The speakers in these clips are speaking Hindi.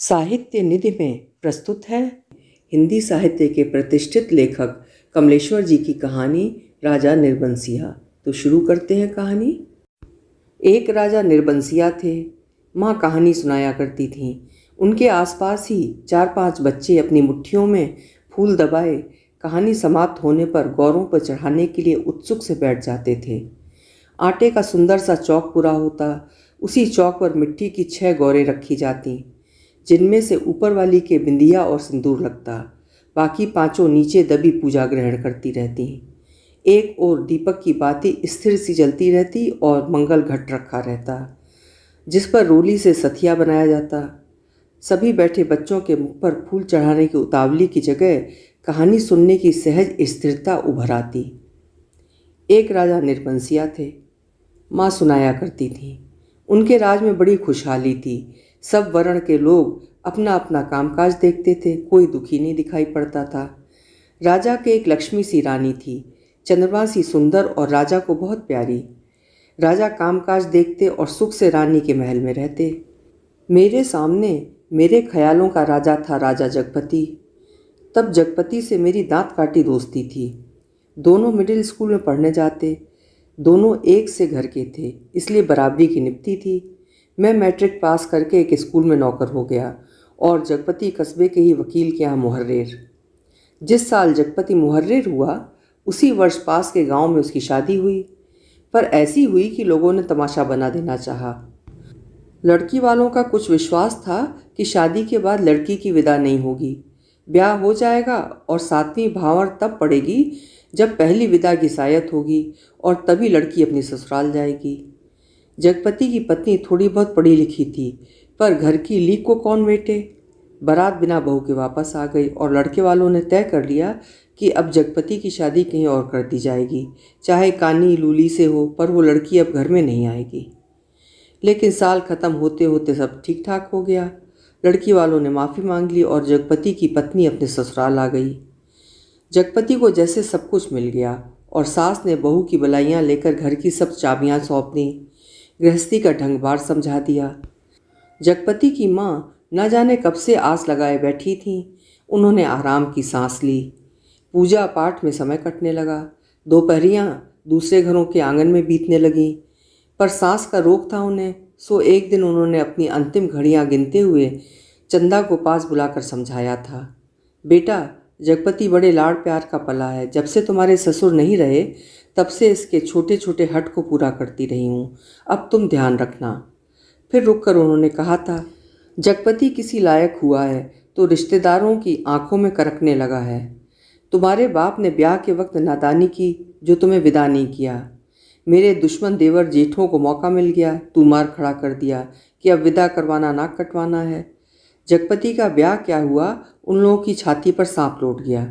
साहित्य निधि में प्रस्तुत है हिंदी साहित्य के प्रतिष्ठित लेखक कमलेश्वर जी की कहानी राजा निर्बंसिया तो शुरू करते हैं कहानी एक राजा निर्बंसिया थे माँ कहानी सुनाया करती थी उनके आसपास ही चार पांच बच्चे अपनी मुट्ठियों में फूल दबाए कहानी समाप्त होने पर गौरों पर चढ़ाने के लिए उत्सुक से बैठ जाते थे आटे का सुंदर सा चौक पूरा होता उसी चौक पर मिट्टी की छह गौरें रखी जाती जिनमें से ऊपर वाली के बिंदिया और सिंदूर लगता बाकी पांचों नीचे दबी पूजा ग्रहण करती रहती एक और दीपक की बाती स्थिर सी जलती रहती और मंगल घट रखा रहता जिस पर रोली से सथिया बनाया जाता सभी बैठे बच्चों के मुख पर फूल चढ़ाने की उतावली की जगह कहानी सुनने की सहज स्थिरता उभर आती एक राजा निर्वंशिया थे माँ सुनाया करती थी उनके राज में बड़ी खुशहाली थी सब वर्ण के लोग अपना अपना कामकाज देखते थे कोई दुखी नहीं दिखाई पड़ता था राजा के एक लक्ष्मी सी रानी थी चंद्रमा सी सुंदर और राजा को बहुत प्यारी राजा कामकाज देखते और सुख से रानी के महल में रहते मेरे सामने मेरे ख्यालों का राजा था राजा जगपति तब जगपति से मेरी दांत काटी दोस्ती थी दोनों मिडिल स्कूल में पढ़ने जाते दोनों एक से घर के थे इसलिए बराबरी की निपटी थी मैं मैट्रिक पास करके एक स्कूल में नौकर हो गया और जगपति कस्बे के ही वकील के यहाँ मुहर्रेर जिस साल जगपति मुहर्रेर हुआ उसी वर्ष पास के गांव में उसकी शादी हुई पर ऐसी हुई कि लोगों ने तमाशा बना देना चाहा लड़की वालों का कुछ विश्वास था कि शादी के बाद लड़की की विदा नहीं होगी ब्याह हो जाएगा और सातवीं भावर तब पड़ेगी जब पहली विदा की सायत होगी और तभी लड़की अपनी ससुराल जाएगी जगपति की पत्नी थोड़ी बहुत पढ़ी लिखी थी पर घर की लीक को कौन बेटे बारात बिना बहू के वापस आ गई और लड़के वालों ने तय कर लिया कि अब जगपति की शादी कहीं और कर दी जाएगी चाहे कानी लूली से हो पर वो लड़की अब घर में नहीं आएगी लेकिन साल ख़त्म होते होते सब ठीक ठाक हो गया लड़की वालों ने माफ़ी मांग ली और जगपति की पत्नी अपने ससुराल आ गई जगपति को जैसे सब कुछ मिल गया और सास ने बहू की बलाइयाँ लेकर घर की सब चाबियाँ सौंप दीं गृहस्थी का बार समझा दिया जगपति की माँ न जाने कब से आस लगाए बैठी थीं उन्होंने आराम की सांस ली पूजा पाठ में समय कटने लगा दोपहरियाँ दूसरे घरों के आंगन में बीतने लगीं पर सांस का रोग था उन्हें सो एक दिन उन्होंने अपनी अंतिम घड़ियाँ गिनते हुए चंदा को पास बुलाकर समझाया था बेटा जगपति बड़े लाड़ प्यार का पला है जब से तुम्हारे ससुर नहीं रहे तब से इसके छोटे छोटे हट को पूरा करती रही हूँ अब तुम ध्यान रखना फिर रुक कर उन्होंने कहा था जगपति किसी लायक हुआ है तो रिश्तेदारों की आंखों में करकने लगा है तुम्हारे बाप ने ब्याह के वक्त नादानी की जो तुम्हें विदा नहीं किया मेरे दुश्मन देवर जेठों को मौका मिल गया तू मार खड़ा कर दिया कि अब विदा करवाना नाक कटवाना है जगपति का ब्याह क्या हुआ उन लोगों की छाती पर सांप लौट गया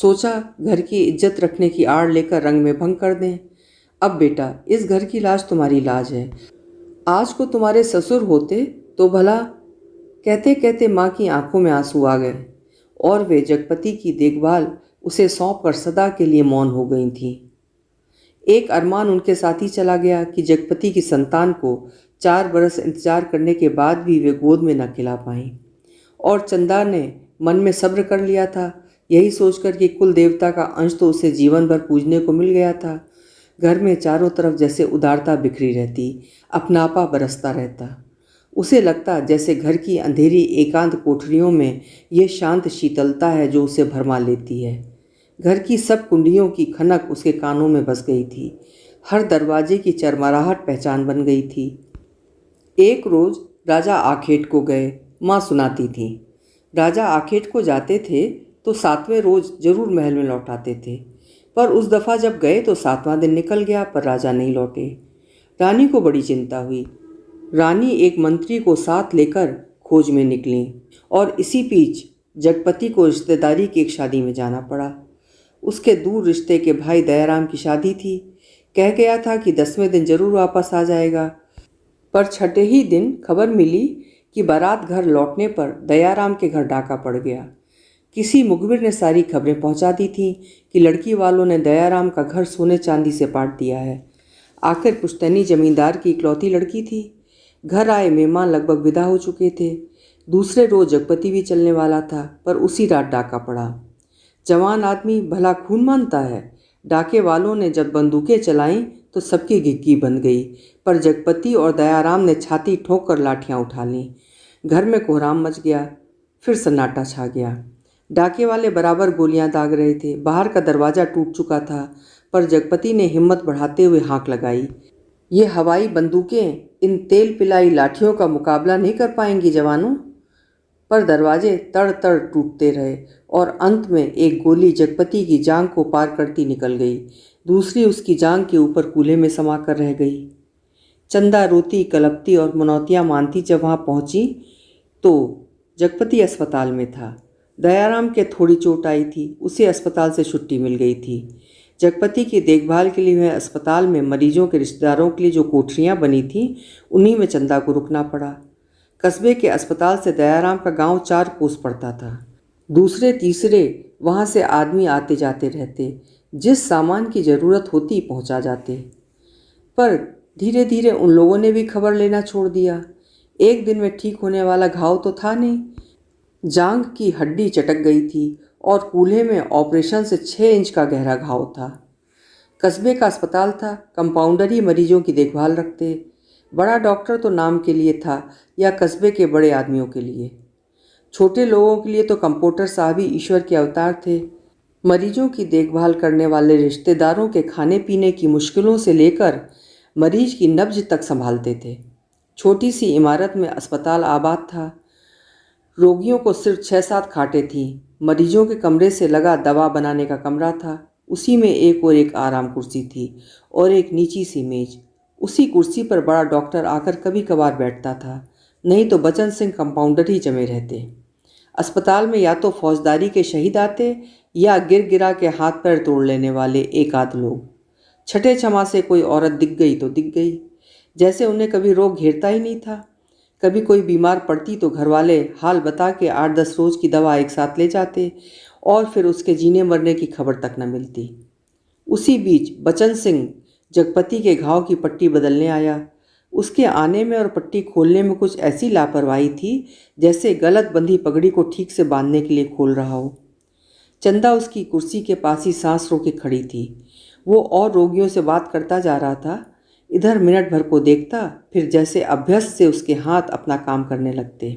सोचा घर की इज्जत रखने की आड़ लेकर रंग में भंग कर दें अब बेटा इस घर की लाज तुम्हारी लाज है आज को तुम्हारे ससुर होते तो भला कहते कहते माँ की आंखों में आंसू आ गए और वे जगपति की देखभाल उसे सौंप कर सदा के लिए मौन हो गई थी एक अरमान उनके साथ ही चला गया कि जगपति की संतान को चार बरस इंतजार करने के बाद भी वे गोद में न खिला पाएं और चंदा ने मन में सब्र कर लिया था यही सोचकर कि कुल देवता का अंश तो उसे जीवन भर पूजने को मिल गया था घर में चारों तरफ जैसे उदारता बिखरी रहती अपनापा बरसता रहता उसे लगता जैसे घर की अंधेरी एकांत कोठरियों में यह शांत शीतलता है जो उसे भरमा लेती है घर की सब कुंडियों की खनक उसके कानों में बस गई थी हर दरवाजे की चरमराहट पहचान बन गई थी एक रोज़ राजा आखेट को गए माँ सुनाती थी राजा आखेट को जाते थे तो सातवें रोज जरूर महल में लौट आते थे पर उस दफ़ा जब गए तो सातवां दिन निकल गया पर राजा नहीं लौटे रानी को बड़ी चिंता हुई रानी एक मंत्री को साथ लेकर खोज में निकली और इसी बीच जगपति को रिश्तेदारी की एक शादी में जाना पड़ा उसके दूर रिश्ते के भाई दयाराम की शादी थी कह गया था कि दसवें दिन जरूर वापस आ जाएगा पर छठे ही दिन खबर मिली कि बारात घर लौटने पर दयाराम के घर डाका पड़ गया किसी मुखबिर ने सारी खबरें पहुंचा दी थीं कि लड़की वालों ने दयाराम का घर सोने चांदी से पाट दिया है आखिर पुश्तनी जमींदार की इकलौती लड़की थी घर आए मेहमान लगभग विदा हो चुके थे दूसरे रोज जगपति भी चलने वाला था पर उसी रात डाका पड़ा जवान आदमी भला खून मानता है डाके वालों ने जब बंदूकें चलाईं तो सबकी घिग्गी बन गई पर जगपति और दयाराम ने छाती ठोंक कर लाठियाँ उठा लीं घर में कोहराम मच गया फिर सन्नाटा छा गया डाके वाले बराबर गोलियां दाग रहे थे बाहर का दरवाज़ा टूट चुका था पर जगपति ने हिम्मत बढ़ाते हुए हाँक लगाई ये हवाई बंदूकें इन तेल पिलाई लाठियों का मुकाबला नहीं कर पाएंगी जवानों पर दरवाजे तड़ तड़ टूटते रहे और अंत में एक गोली जगपति की जांग को पार करती निकल गई दूसरी उसकी जांग के ऊपर कूल्हे में समा कर रह गई चंदा रोती कलपती और मनौतियाँ मानती जब वहाँ पहुँची तो जगपति अस्पताल में था दयाराम के थोड़ी चोट आई थी उसे अस्पताल से छुट्टी मिल गई थी जगपति की देखभाल के लिए वह अस्पताल में मरीजों के रिश्तेदारों के लिए जो कोठरियाँ बनी थीं उन्हीं में चंदा को रुकना पड़ा कस्बे के अस्पताल से दयाराम का गांव चार कोस पड़ता था दूसरे तीसरे वहाँ से आदमी आते जाते रहते जिस सामान की ज़रूरत होती पहुँचा जाते पर धीरे धीरे उन लोगों ने भी खबर लेना छोड़ दिया एक दिन में ठीक होने वाला घाव तो था नहीं जांग की हड्डी चटक गई थी और कूल्हे में ऑपरेशन से छः इंच का गहरा घाव था कस्बे का अस्पताल था कंपाउंडर ही मरीजों की देखभाल रखते बड़ा डॉक्टर तो नाम के लिए था या कस्बे के बड़े आदमियों के लिए छोटे लोगों के लिए तो कंपोटर साहब ही ईश्वर के अवतार थे मरीजों की देखभाल करने वाले रिश्तेदारों के खाने पीने की मुश्किलों से लेकर मरीज की नब्ज तक संभालते थे छोटी सी इमारत में अस्पताल आबाद था रोगियों को सिर्फ छः सात खाटें थीं मरीजों के कमरे से लगा दवा बनाने का कमरा था उसी में एक और एक आराम कुर्सी थी और एक नीची सी मेज उसी कुर्सी पर बड़ा डॉक्टर आकर कभी कभार बैठता था नहीं तो बचन सिंह कंपाउंडर ही जमे रहते अस्पताल में या तो फौजदारी के शहीद आते या गिर गिरा के हाथ पैर तोड़ लेने वाले एक आध लोग छठे छमा से कोई औरत दिख गई तो दिख गई जैसे उन्हें कभी रोग घेरता ही नहीं था कभी कोई बीमार पड़ती तो घर वाले हाल बता के आठ दस रोज की दवा एक साथ ले जाते और फिर उसके जीने मरने की खबर तक न मिलती उसी बीच बचन सिंह जगपति के घाव की पट्टी बदलने आया उसके आने में और पट्टी खोलने में कुछ ऐसी लापरवाही थी जैसे गलत बंधी पगड़ी को ठीक से बांधने के लिए खोल रहा हो चंदा उसकी कुर्सी के पास ही सांस रोके खड़ी थी वो और रोगियों से बात करता जा रहा था इधर मिनट भर को देखता फिर जैसे अभ्यस्त से उसके हाथ अपना काम करने लगते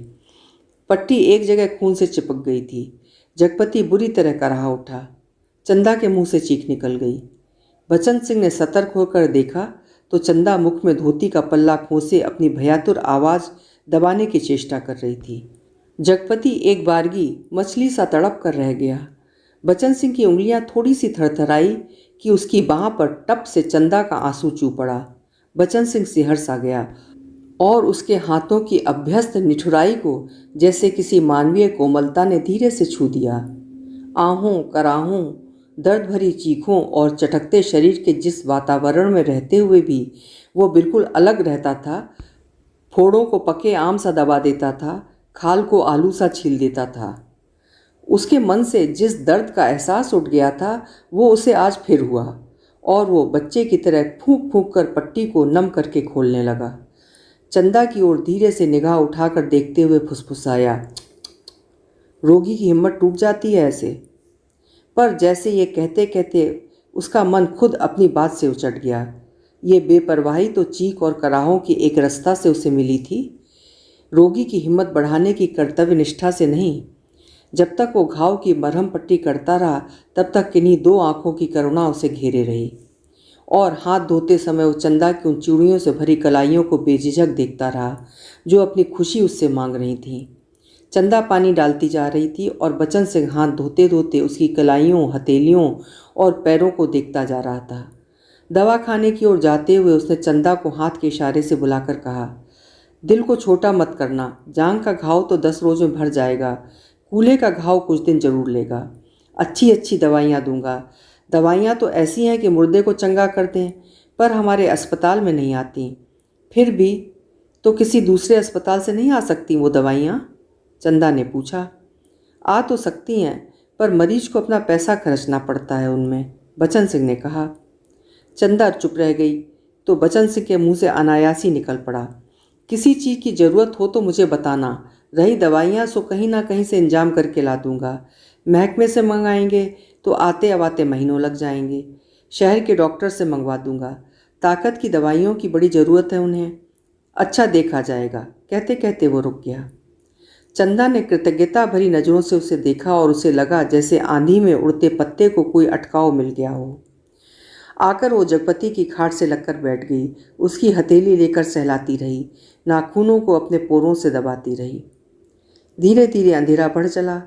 पट्टी एक जगह खून से चिपक गई थी जगपति बुरी तरह कराह उठा चंदा के मुंह से चीख निकल गई बचन सिंह ने सतर्क होकर देखा तो चंदा मुख में धोती का पल्ला खोसे अपनी भयातुर आवाज़ दबाने की चेष्टा कर रही थी जगपति एक बारगी मछली सा तड़प कर रह गया बचन सिंह की उंगलियां थोड़ी सी थरथराई कि उसकी बाह पर टप से चंदा का आंसू चू पड़ा बचन सिंह सिहरसा सा गया और उसके हाथों की अभ्यस्त निठुराई को जैसे किसी मानवीय कोमलता ने धीरे से छू दिया आहों कराहों दर्द भरी चीखों और चटकते शरीर के जिस वातावरण में रहते हुए भी वो बिल्कुल अलग रहता था फोड़ों को पके आम सा दबा देता था खाल को आलू सा छील देता था उसके मन से जिस दर्द का एहसास उठ गया था वो उसे आज फिर हुआ और वो बच्चे की तरह फूंक फूंक कर पट्टी को नम करके खोलने लगा चंदा की ओर धीरे से निगाह उठाकर देखते हुए फुसफुसाया रोगी की हिम्मत टूट जाती है ऐसे पर जैसे ये कहते कहते उसका मन खुद अपनी बात से उचट गया ये बेपरवाही तो चीख और कराहों की एक रास्ता से उसे मिली थी रोगी की हिम्मत बढ़ाने की कर्तव्य निष्ठा से नहीं जब तक वो घाव की मरहम पट्टी करता रहा तब तक किन्हीं दो आंखों की करुणा उसे घेरे रही और हाथ धोते समय वो चंदा की उन चूड़ियों से भरी कलाइयों को बेझिझक देखता रहा जो अपनी खुशी उससे मांग रही थी चंदा पानी डालती जा रही थी और बचन से हाथ धोते धोते उसकी कलाइयों हथेलियों और पैरों को देखता जा रहा था दवा खाने की ओर जाते हुए उसने चंदा को हाथ के इशारे से बुलाकर कहा दिल को छोटा मत करना जांग का घाव तो दस रोज में भर जाएगा कूल्हे का घाव कुछ दिन जरूर लेगा अच्छी अच्छी दवाइयाँ दूंगा दवाइयाँ तो ऐसी हैं कि मुर्दे को चंगा कर दें पर हमारे अस्पताल में नहीं आती फिर भी तो किसी दूसरे अस्पताल से नहीं आ सकती वो दवाइयाँ चंदा ने पूछा आ तो सकती हैं पर मरीज को अपना पैसा खर्चना पड़ता है उनमें बचन सिंह ने कहा चंदा चुप रह गई तो बचन सिंह के मुंह से अनायास ही निकल पड़ा किसी चीज़ की ज़रूरत हो तो मुझे बताना रही दवाइयाँ सो कहीं ना कहीं से इंजाम करके ला दूंगा महकमे से मंगाएंगे तो आते अवाते महीनों लग जाएंगे शहर के डॉक्टर से मंगवा दूँगा ताकत की दवाइयों की बड़ी ज़रूरत है उन्हें अच्छा देखा जाएगा कहते कहते वो रुक गया चंदा ने कृतज्ञता भरी नज़रों से उसे देखा और उसे लगा जैसे आंधी में उड़ते पत्ते को कोई अटकाव मिल गया हो आकर वो जगपति की खाट से लगकर बैठ गई उसकी हथेली लेकर सहलाती रही नाखूनों को अपने पोरों से दबाती रही धीरे धीरे अंधेरा बढ़ चला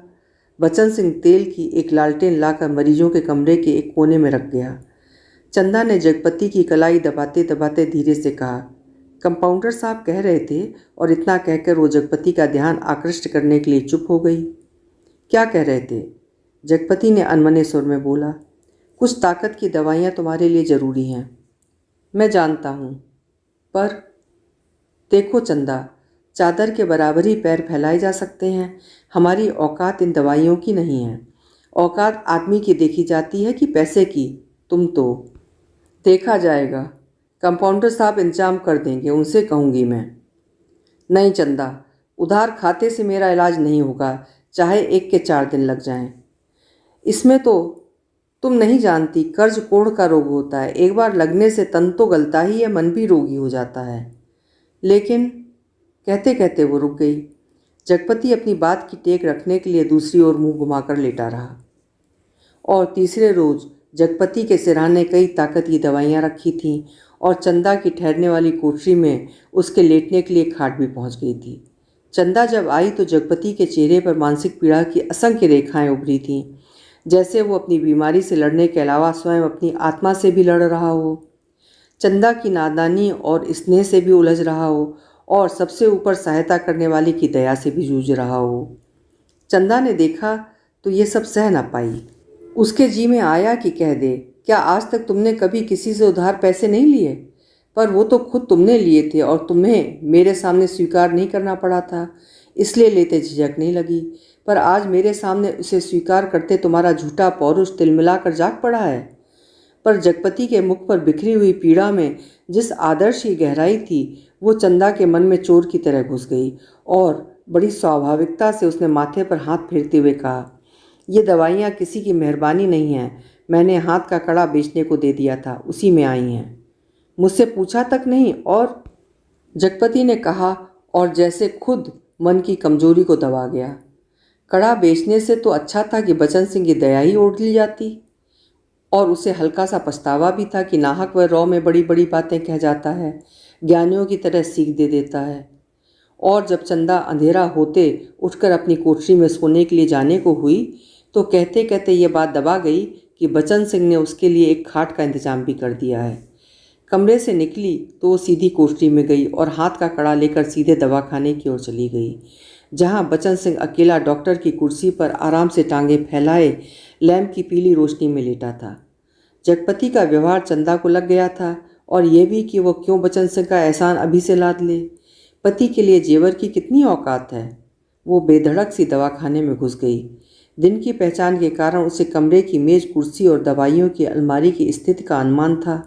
बचन सिंह तेल की एक लालटेन लाकर मरीजों के कमरे के एक कोने में रख गया चंदा ने जगपति की कलाई दबाते दबाते धीरे से कहा कंपाउंडर साहब कह रहे थे और इतना कहकर वो जगपति का ध्यान आकृष्ट करने के लिए चुप हो गई क्या कह रहे थे जगपति ने अनमने सुर में बोला कुछ ताकत की दवाइयाँ तुम्हारे लिए ज़रूरी हैं मैं जानता हूँ पर देखो चंदा चादर के बराबर ही पैर फैलाए जा सकते हैं हमारी औकात इन दवाइयों की नहीं है औकात आदमी की देखी जाती है कि पैसे की तुम तो देखा जाएगा कंपाउंडर साहब इंतजाम कर देंगे उनसे कहूँगी मैं नहीं चंदा उधार खाते से मेरा इलाज नहीं होगा चाहे एक के चार दिन लग जाएं। इसमें तो तुम नहीं जानती कर्ज कोढ़ का रोग होता है एक बार लगने से तन तो गलता ही है मन भी रोगी हो जाता है लेकिन कहते कहते वो रुक गई जगपति अपनी बात की टेक रखने के लिए दूसरी ओर मुंह घुमाकर लेटा रहा और तीसरे रोज जगपति के ने कई ताकत की दवाइयाँ रखी थीं और चंदा की ठहरने वाली कोठरी में उसके लेटने के लिए खाट भी पहुँच गई थी चंदा जब आई तो जगपति के चेहरे पर मानसिक पीड़ा की असंख्य रेखाएं उभरी थीं जैसे वो अपनी बीमारी से लड़ने के अलावा स्वयं अपनी आत्मा से भी लड़ रहा हो चंदा की नादानी और स्नेह से भी उलझ रहा हो और सबसे ऊपर सहायता करने वाले की दया से भी जूझ रहा हो चंदा ने देखा तो ये सब सह ना पाई उसके जी में आया कि कह दे क्या आज तक तुमने कभी किसी से उधार पैसे नहीं लिए पर वो तो खुद तुमने लिए थे और तुम्हें मेरे सामने स्वीकार नहीं करना पड़ा था इसलिए लेते झिझक नहीं लगी पर आज मेरे सामने उसे स्वीकार करते तुम्हारा झूठा पौरुष तिलमिला कर जाग पड़ा है पर जगपति के मुख पर बिखरी हुई पीड़ा में जिस आदर्श की गहराई थी वो चंदा के मन में चोर की तरह घुस गई और बड़ी स्वाभाविकता से उसने माथे पर हाथ फेरते हुए कहा ये दवाइयाँ किसी की मेहरबानी नहीं है मैंने हाथ का कड़ा बेचने को दे दिया था उसी में आई हैं मुझसे पूछा तक नहीं और जगपति ने कहा और जैसे खुद मन की कमजोरी को दबा गया कड़ा बेचने से तो अच्छा था कि बचन सिंह की दया ही ओढ़ ली जाती और उसे हल्का सा पछतावा भी था कि नाहक व रॉ में बड़ी बड़ी बातें कह जाता है ज्ञानियों की तरह सीख दे देता है और जब चंदा अंधेरा होते उठकर अपनी कोठरी में सोने के लिए जाने को हुई तो कहते कहते ये बात दबा गई कि बचन सिंह ने उसके लिए एक खाट का इंतजाम भी कर दिया है कमरे से निकली तो वो सीधी कोठरी में गई और हाथ का कड़ा लेकर सीधे दवाखाने की ओर चली गई जहाँ बचन सिंह अकेला डॉक्टर की कुर्सी पर आराम से टांगे फैलाए लैम्प की पीली रोशनी में लेटा था जगपति का व्यवहार चंदा को लग गया था और यह भी कि वह क्यों बचन सिंह का एहसान अभी से लाद ले पति के लिए जेवर की कितनी औकात है वो बेधड़क सी दवाखाने में घुस गई दिन की पहचान के कारण उसे कमरे की मेज कुर्सी और दवाइयों की अलमारी की स्थिति का अनुमान था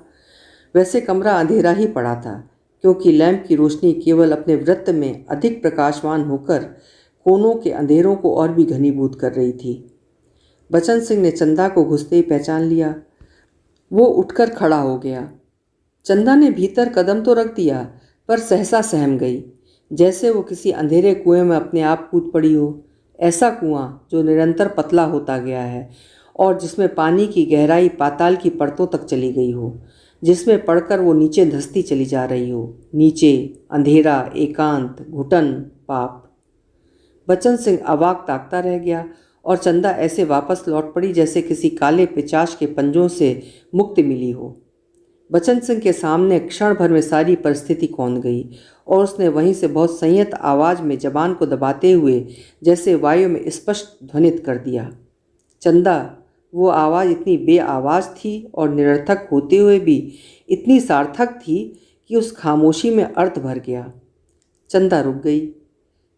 वैसे कमरा अंधेरा ही पड़ा था क्योंकि लैम्प की रोशनी केवल अपने वृत्त में अधिक प्रकाशवान होकर कोनों के अंधेरों को और भी घनीभूत कर रही थी बचन सिंह ने चंदा को घुसते ही पहचान लिया वो उठकर खड़ा हो गया चंदा ने भीतर कदम तो रख दिया पर सहसा सहम गई जैसे वो किसी अंधेरे कुएं में अपने आप कूद पड़ी हो ऐसा कुआं जो निरंतर पतला होता गया है और जिसमें पानी की गहराई पाताल की परतों तक चली गई हो जिसमें पड़कर वो नीचे धसती चली जा रही हो नीचे अंधेरा एकांत घुटन पाप बचन सिंह अवाक ताकता रह गया और चंदा ऐसे वापस लौट पड़ी जैसे किसी काले पिचाश के पंजों से मुक्ति मिली हो बचन सिंह के सामने क्षण भर में सारी परिस्थिति कौन गई और उसने वहीं से बहुत संयत आवाज़ में जबान को दबाते हुए जैसे वायु में स्पष्ट ध्वनित कर दिया चंदा वो आवाज़ इतनी बे आवाज़ थी और निरर्थक होते हुए भी इतनी सार्थक थी कि उस खामोशी में अर्थ भर गया चंदा रुक गई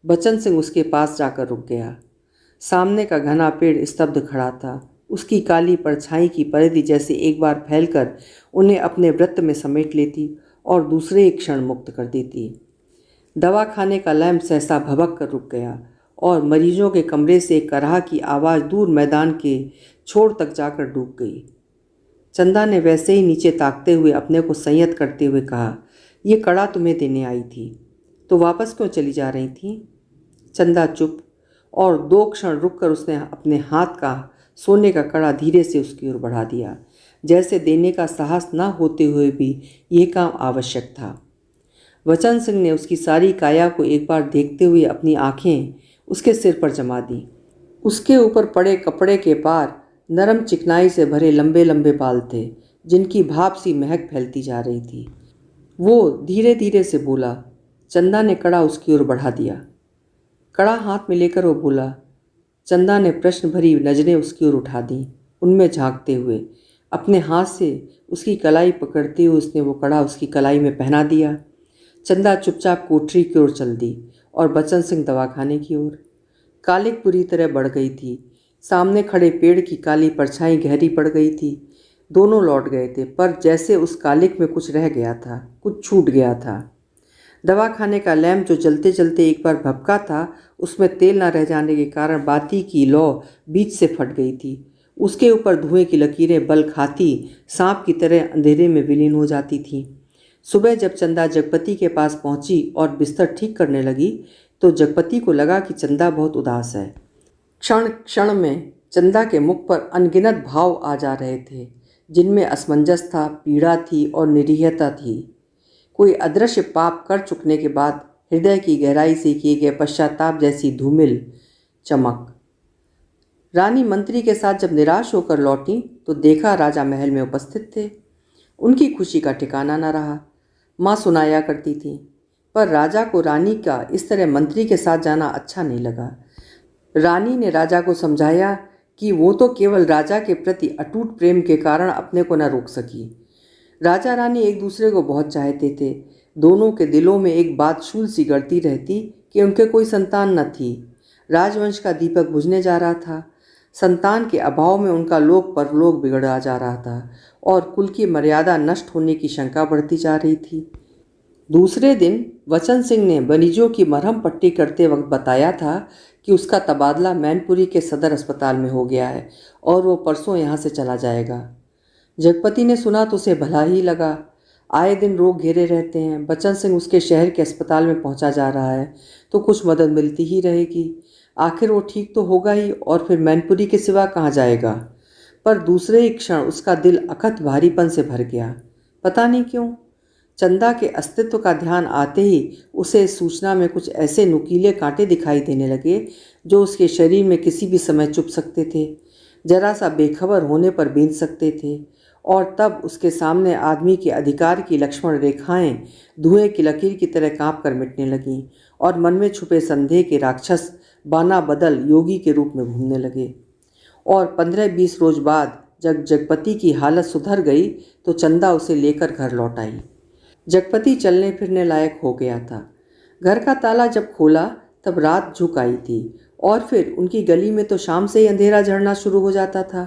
बचन सिंह उसके पास जाकर रुक गया सामने का घना पेड़ स्तब्ध खड़ा था उसकी काली परछाई की परिधि जैसे एक बार फैलकर उन्हें अपने व्रत में समेट लेती और दूसरे एक क्षण मुक्त कर देती दवा खाने का लैम्प सहसा भबक कर रुक गया और मरीजों के कमरे से कराह की आवाज़ दूर मैदान के छोर तक जाकर डूब गई चंदा ने वैसे ही नीचे ताकते हुए अपने को संयत करते हुए कहा यह कड़ा तुम्हें देने आई थी तो वापस क्यों चली जा रही थी चंदा चुप और दो क्षण रुककर उसने अपने हाथ का सोने का कड़ा धीरे से उसकी ओर बढ़ा दिया जैसे देने का साहस ना होते हुए भी यह काम आवश्यक था वचन सिंह ने उसकी सारी काया को एक बार देखते हुए अपनी आँखें उसके सिर पर जमा दी उसके ऊपर पड़े कपड़े के पार नरम चिकनाई से भरे लंबे लंबे बाल थे जिनकी भाप सी महक फैलती जा रही थी वो धीरे धीरे से बोला चंदा ने कड़ा उसकी ओर बढ़ा दिया कड़ा हाथ में लेकर वो बोला चंदा ने प्रश्न भरी नज़रें उसकी ओर उठा दी उनमें झांकते हुए अपने हाथ से उसकी कलाई पकड़ते हुए उसने वो कड़ा उसकी कलाई में पहना दिया चंदा चुपचाप कोठरी की ओर चल दी और बचन सिंह दवाखाने की ओर कालिक बुरी तरह बढ़ गई थी सामने खड़े पेड़ की काली परछाई गहरी पड़ गई थी दोनों लौट गए थे पर जैसे उस कालिक में कुछ रह गया था कुछ छूट गया था दवा खाने का लैम्प जो जलते जलते एक बार भपका था उसमें तेल ना रह जाने के कारण बाती की लौ बीच से फट गई थी उसके ऊपर धुएं की लकीरें बल खाती सांप की तरह अंधेरे में विलीन हो जाती थीं सुबह जब चंदा जगपति के पास पहुंची और बिस्तर ठीक करने लगी तो जगपति को लगा कि चंदा बहुत उदास है क्षण क्षण में चंदा के मुख पर अनगिनत भाव आ जा रहे थे जिनमें असमंजस था पीड़ा थी और निरीहता थी कोई अदृश्य पाप कर चुकने के बाद हृदय की गहराई से किए गए पश्चाताप जैसी धूमिल चमक रानी मंत्री के साथ जब निराश होकर लौटी तो देखा राजा महल में उपस्थित थे उनकी खुशी का ठिकाना न रहा माँ सुनाया करती थी पर राजा को रानी का इस तरह मंत्री के साथ जाना अच्छा नहीं लगा रानी ने राजा को समझाया कि वो तो केवल राजा के प्रति अटूट प्रेम के कारण अपने को न रोक सकी राजा रानी एक दूसरे को बहुत चाहते थे दोनों के दिलों में एक बात शूल सी गढ़ती रहती कि उनके कोई संतान न थी राजवंश का दीपक बुझने जा रहा था संतान के अभाव में उनका लोक परलोक बिगड़ा जा रहा था और कुल की मर्यादा नष्ट होने की शंका बढ़ती जा रही थी दूसरे दिन वचन सिंह ने बनीजों की मरहम पट्टी करते वक्त बताया था कि उसका तबादला मैनपुरी के सदर अस्पताल में हो गया है और वो परसों यहाँ से चला जाएगा जगपति ने सुना तो उसे भला ही लगा आए दिन रोग घेरे रहते हैं बच्चन सिंह उसके शहर के अस्पताल में पहुंचा जा रहा है तो कुछ मदद मिलती ही रहेगी आखिर वो ठीक तो होगा ही और फिर मैनपुरी के सिवा कहाँ जाएगा पर दूसरे ही क्षण उसका दिल अखत भारीपन से भर गया पता नहीं क्यों चंदा के अस्तित्व का ध्यान आते ही उसे सूचना में कुछ ऐसे नुकीले कांटे दिखाई देने लगे जो उसके शरीर में किसी भी समय चुप सकते थे जरा सा बेखबर होने पर बीन सकते थे और तब उसके सामने आदमी के अधिकार की लक्ष्मण रेखाएं धुएं की लकीर की तरह कांप कर मिटने लगीं और मन में छुपे संदेह के राक्षस बाना बदल योगी के रूप में घूमने लगे और पंद्रह बीस रोज बाद जब जगपति की हालत सुधर गई तो चंदा उसे लेकर घर लौट आई जगपति चलने फिरने लायक हो गया था घर का ताला जब खोला तब रात झुक आई थी और फिर उनकी गली में तो शाम से ही अंधेरा झड़ना शुरू हो जाता था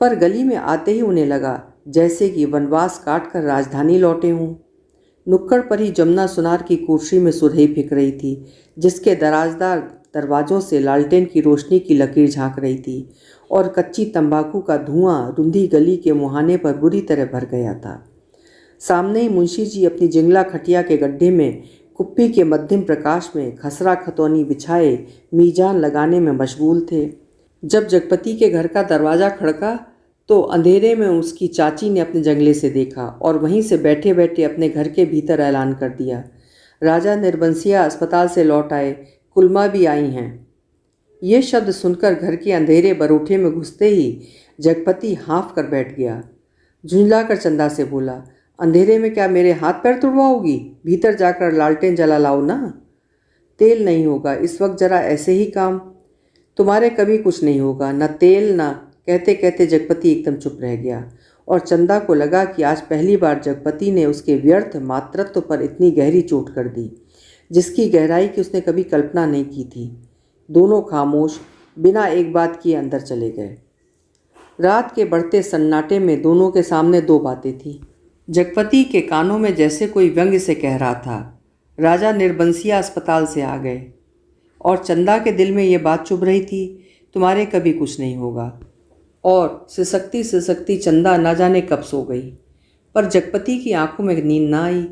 पर गली में आते ही उन्हें लगा जैसे कि वनवास काट कर राजधानी लौटे हों नुक्कड़ पर ही जमुना सुनार की कुर्सी में सुरही फिक रही थी जिसके दराजदार दरवाजों से लालटेन की रोशनी की लकीर झांक रही थी और कच्ची तंबाकू का धुआं रुंधी गली के मुहाने पर बुरी तरह भर गया था सामने ही मुंशी जी अपनी जिंगला खटिया के गड्ढे में कुप्पी के मध्यम प्रकाश में खसरा खतौनी बिछाए मीजान लगाने में मशगूल थे जब जगपति के घर का दरवाज़ा खड़का तो अंधेरे में उसकी चाची ने अपने जंगले से देखा और वहीं से बैठे बैठे अपने घर के भीतर ऐलान कर दिया राजा निर्बंसिया अस्पताल से लौट आए कुलमा भी आई हैं ये शब्द सुनकर घर के अंधेरे बरूठे में घुसते ही जगपति हाँफ कर बैठ गया झुंझला कर चंदा से बोला अंधेरे में क्या मेरे हाथ पैर तुड़वाओगी भीतर जाकर लालटेन जला लाओ ना तेल नहीं होगा इस वक्त ज़रा ऐसे ही काम तुम्हारे कभी कुछ नहीं होगा न तेल ना कहते कहते जगपति एकदम चुप रह गया और चंदा को लगा कि आज पहली बार जगपति ने उसके व्यर्थ मातृत्व पर इतनी गहरी चोट कर दी जिसकी गहराई की उसने कभी कल्पना नहीं की थी दोनों खामोश बिना एक बात किए अंदर चले गए रात के बढ़ते सन्नाटे में दोनों के सामने दो बातें थीं जगपति के कानों में जैसे कोई व्यंग्य से कह रहा था राजा निर्बंसिया अस्पताल से आ गए और चंदा के दिल में ये बात चुभ रही थी तुम्हारे कभी कुछ नहीं होगा और सिसकती सिसकती चंदा ना जाने कब सो गई पर जगपति की आंखों में नींद ना आई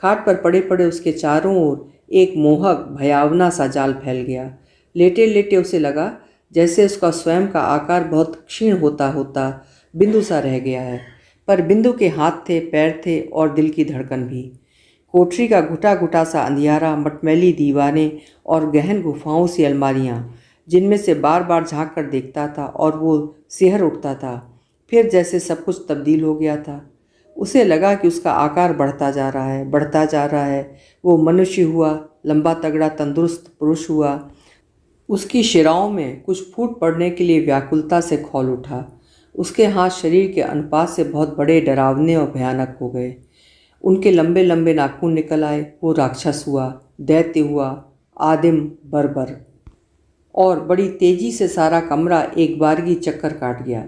खाट पर पड़े पड़े उसके चारों ओर एक मोहक भयावना सा जाल फैल गया लेटे लेटे उसे लगा जैसे उसका स्वयं का आकार बहुत क्षीण होता होता बिंदु सा रह गया है पर बिंदु के हाथ थे पैर थे और दिल की धड़कन भी कोठरी का घुटा घुटा सा अंधियारा मटमैली दीवारें और गहन गुफाओं सी अलमारियाँ जिनमें से बार बार झाँक कर देखता था और वो सिहर उठता था फिर जैसे सब कुछ तब्दील हो गया था उसे लगा कि उसका आकार बढ़ता जा रहा है बढ़ता जा रहा है वो मनुष्य हुआ लंबा तगड़ा तंदुरुस्त पुरुष हुआ उसकी शिराओं में कुछ फूट पड़ने के लिए व्याकुलता से खोल उठा उसके हाथ शरीर के अनुपात से बहुत बड़े डरावने और भयानक हो गए उनके लंबे लंबे नाखून निकल आए वो राक्षस हुआ दैत्य हुआ आदिम बरबर और बड़ी तेज़ी से सारा कमरा एक बारगी चक्कर काट गया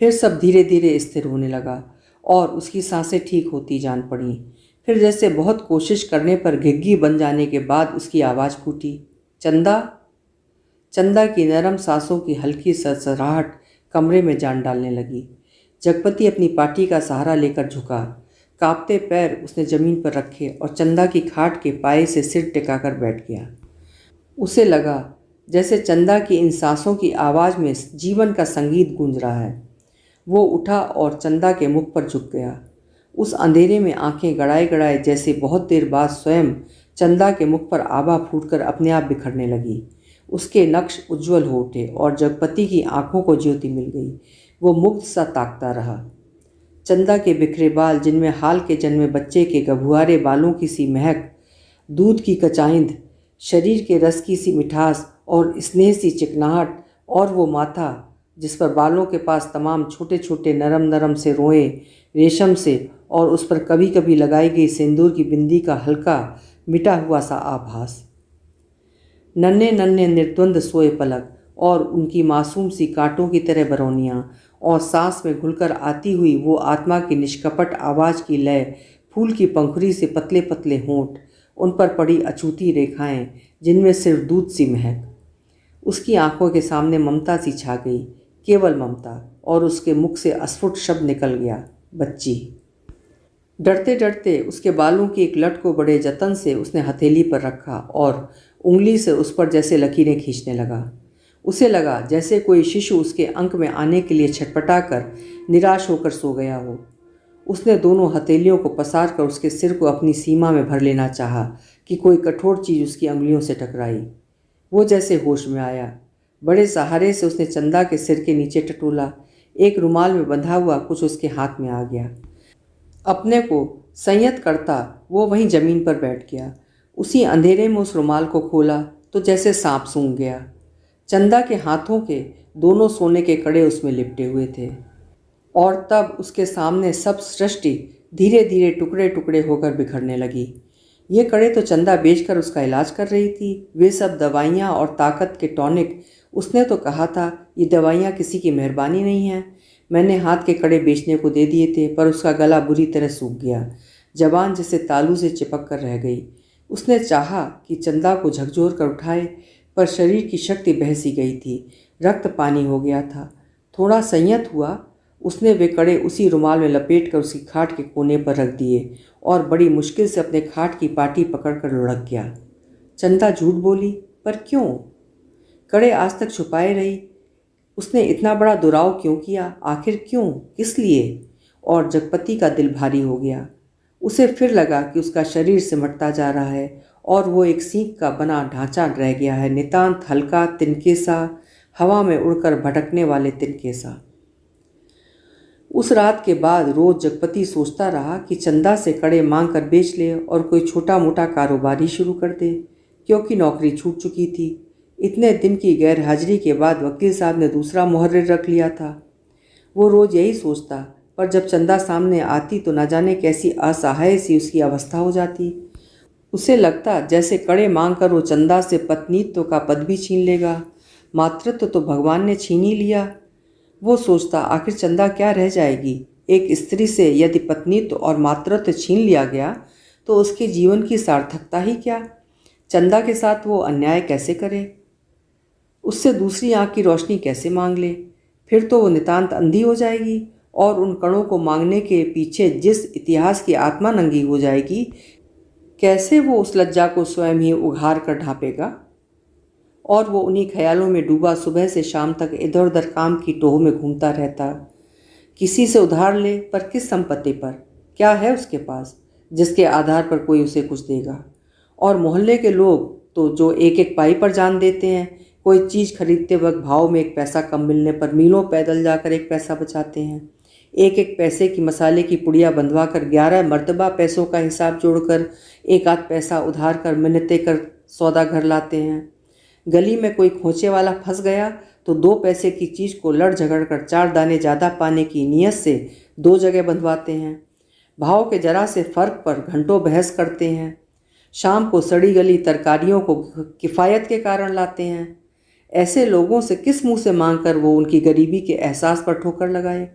फिर सब धीरे धीरे स्थिर होने लगा और उसकी सांसें ठीक होती जान पड़ी फिर जैसे बहुत कोशिश करने पर घिग्गी बन जाने के बाद उसकी आवाज़ फूटी चंदा चंदा की नरम सांसों की हल्की सरसराहट कमरे में जान डालने लगी जगपति अपनी पार्टी का सहारा लेकर झुका कांपते पैर उसने ज़मीन पर रखे और चंदा की खाट के पाए से सिर टिकाकर बैठ गया उसे लगा जैसे चंदा की इन सांसों की आवाज़ में जीवन का संगीत गूंज रहा है वो उठा और चंदा के मुख पर झुक गया उस अंधेरे में आंखें गड़ाए गड़ाए जैसे बहुत देर बाद स्वयं चंदा के मुख पर आभा फूट अपने आप बिखरने लगी उसके नक्श उज्जवल हो उठे और जगपति की आंखों को ज्योति मिल गई वो मुक्त सा ताकता रहा चंदा के बिखरे बाल जिनमें हाल के जन्मे बच्चे के गभुआरे बालों की सी महक दूध की कचाइंद शरीर के रस की सी मिठास और स्नेह सी चिकनाहट और वो माथा जिस पर बालों के पास तमाम छोटे छोटे नरम नरम से रोए रेशम से और उस पर कभी कभी लगाई गई सिंदूर की बिंदी का हल्का मिटा हुआ सा आभास नन्हे नन्हे निर्द्वंद सोए पलक और उनकी मासूम सी कांटों की तरह बरौनियाँ और सांस में घुलकर आती हुई वो आत्मा की निष्कपट आवाज़ की लय फूल की पंखुरी से पतले पतले होंठ उन पर पड़ी अछूती रेखाएं जिनमें सिर्फ दूध सी महक उसकी आंखों के सामने ममता सी छा गई केवल ममता और उसके मुख से अस्फुट शब्द निकल गया बच्ची डरते डरते उसके बालों की एक लट को बड़े जतन से उसने हथेली पर रखा और उंगली से उस पर जैसे लकीरें खींचने लगा उसे लगा जैसे कोई शिशु उसके अंक में आने के लिए छटपटा कर निराश होकर सो गया हो उसने दोनों हथेलियों को पसार कर उसके सिर को अपनी सीमा में भर लेना चाहा कि कोई कठोर चीज़ उसकी उंगलियों से टकराई वो जैसे होश में आया बड़े सहारे से उसने चंदा के सिर के नीचे टटोला एक रुमाल में बंधा हुआ कुछ उसके हाथ में आ गया अपने को संयत करता वो वहीं ज़मीन पर बैठ गया उसी अंधेरे में उस रुमाल को खोला तो जैसे सांप सूंघ गया चंदा के हाथों के दोनों सोने के कड़े उसमें लिपटे हुए थे और तब उसके सामने सब सृष्टि धीरे धीरे टुकड़े टुकड़े होकर बिखरने लगी ये कड़े तो चंदा बेचकर उसका इलाज कर रही थी वे सब दवाइयाँ और ताकत के टॉनिक उसने तो कहा था ये दवाइयाँ किसी की मेहरबानी नहीं है मैंने हाथ के कड़े बेचने को दे दिए थे पर उसका गला बुरी तरह सूख गया जवान जैसे तालू से चिपक कर रह गई उसने चाहा कि चंदा को झकझोर कर उठाए पर शरीर की शक्ति बहसी गई थी रक्त पानी हो गया था थोड़ा संयत हुआ उसने वे कड़े उसी रुमाल में लपेट कर उसकी खाट के कोने पर रख दिए और बड़ी मुश्किल से अपने खाट की पाटी पकड़कर लुढ़क गया चंदा झूठ बोली पर क्यों कड़े आज तक छुपाए रही उसने इतना बड़ा दुराव क्यों किया आखिर क्यों किस लिए और जगपति का दिल भारी हो गया उसे फिर लगा कि उसका शरीर सिमटता जा रहा है और वो एक सीख का बना ढांचा रह गया है नितांत हल्का तिनके सा हवा में उड़कर भटकने वाले तिनके सा उस रात के बाद रोज जगपति सोचता रहा कि चंदा से कड़े मांग कर बेच ले और कोई छोटा मोटा कारोबार ही शुरू कर दे क्योंकि नौकरी छूट चुकी थी इतने दिन की गैरहाजिरी के बाद वकील साहब ने दूसरा मुहर्र रख लिया था वो रोज़ यही सोचता पर जब चंदा सामने आती तो न जाने कैसी असहाय सी उसकी अवस्था हो जाती उसे लगता जैसे कड़े मांग कर वो चंदा से पत्नीत्व का पद भी छीन लेगा मातृत्व तो भगवान ने छीन ही लिया वो सोचता आखिर चंदा क्या रह जाएगी एक स्त्री से यदि पत्नीत्व और मातृत्व छीन लिया गया तो उसके जीवन की सार्थकता ही क्या चंदा के साथ वो अन्याय कैसे करे उससे दूसरी आँख की रोशनी कैसे मांग ले फिर तो वो नितांत अंधी हो जाएगी और उन कणों को मांगने के पीछे जिस इतिहास की आत्मा नंगी हो जाएगी कैसे वो उस लज्जा को स्वयं ही उघार कर ढांपेगा और वो उन्हीं ख्यालों में डूबा सुबह से शाम तक इधर उधर काम की टोह में घूमता रहता किसी से उधार ले पर किस संपत्ति पर क्या है उसके पास जिसके आधार पर कोई उसे कुछ देगा और मोहल्ले के लोग तो जो एक एक पाई पर जान देते हैं कोई चीज़ खरीदते वक्त भाव में एक पैसा कम मिलने पर मीलों पैदल जाकर एक पैसा बचाते हैं एक एक पैसे की मसाले की पुड़िया बंधवा कर ग्यारह मरतबा पैसों का हिसाब जोड़कर एक आध पैसा उधार कर मिन्नते कर सौदा घर लाते हैं गली में कोई खोचे वाला फंस गया तो दो पैसे की चीज़ को लड़ झगड़ कर चार दाने ज़्यादा पाने की नीयत से दो जगह बंधवाते हैं भाव के जरा से फ़र्क पर घंटों बहस करते हैं शाम को सड़ी गली तरकारियों को किफ़ायत के कारण लाते हैं ऐसे लोगों से किस मुंह से मांग कर वो उनकी गरीबी के एहसास पर ठोकर लगाए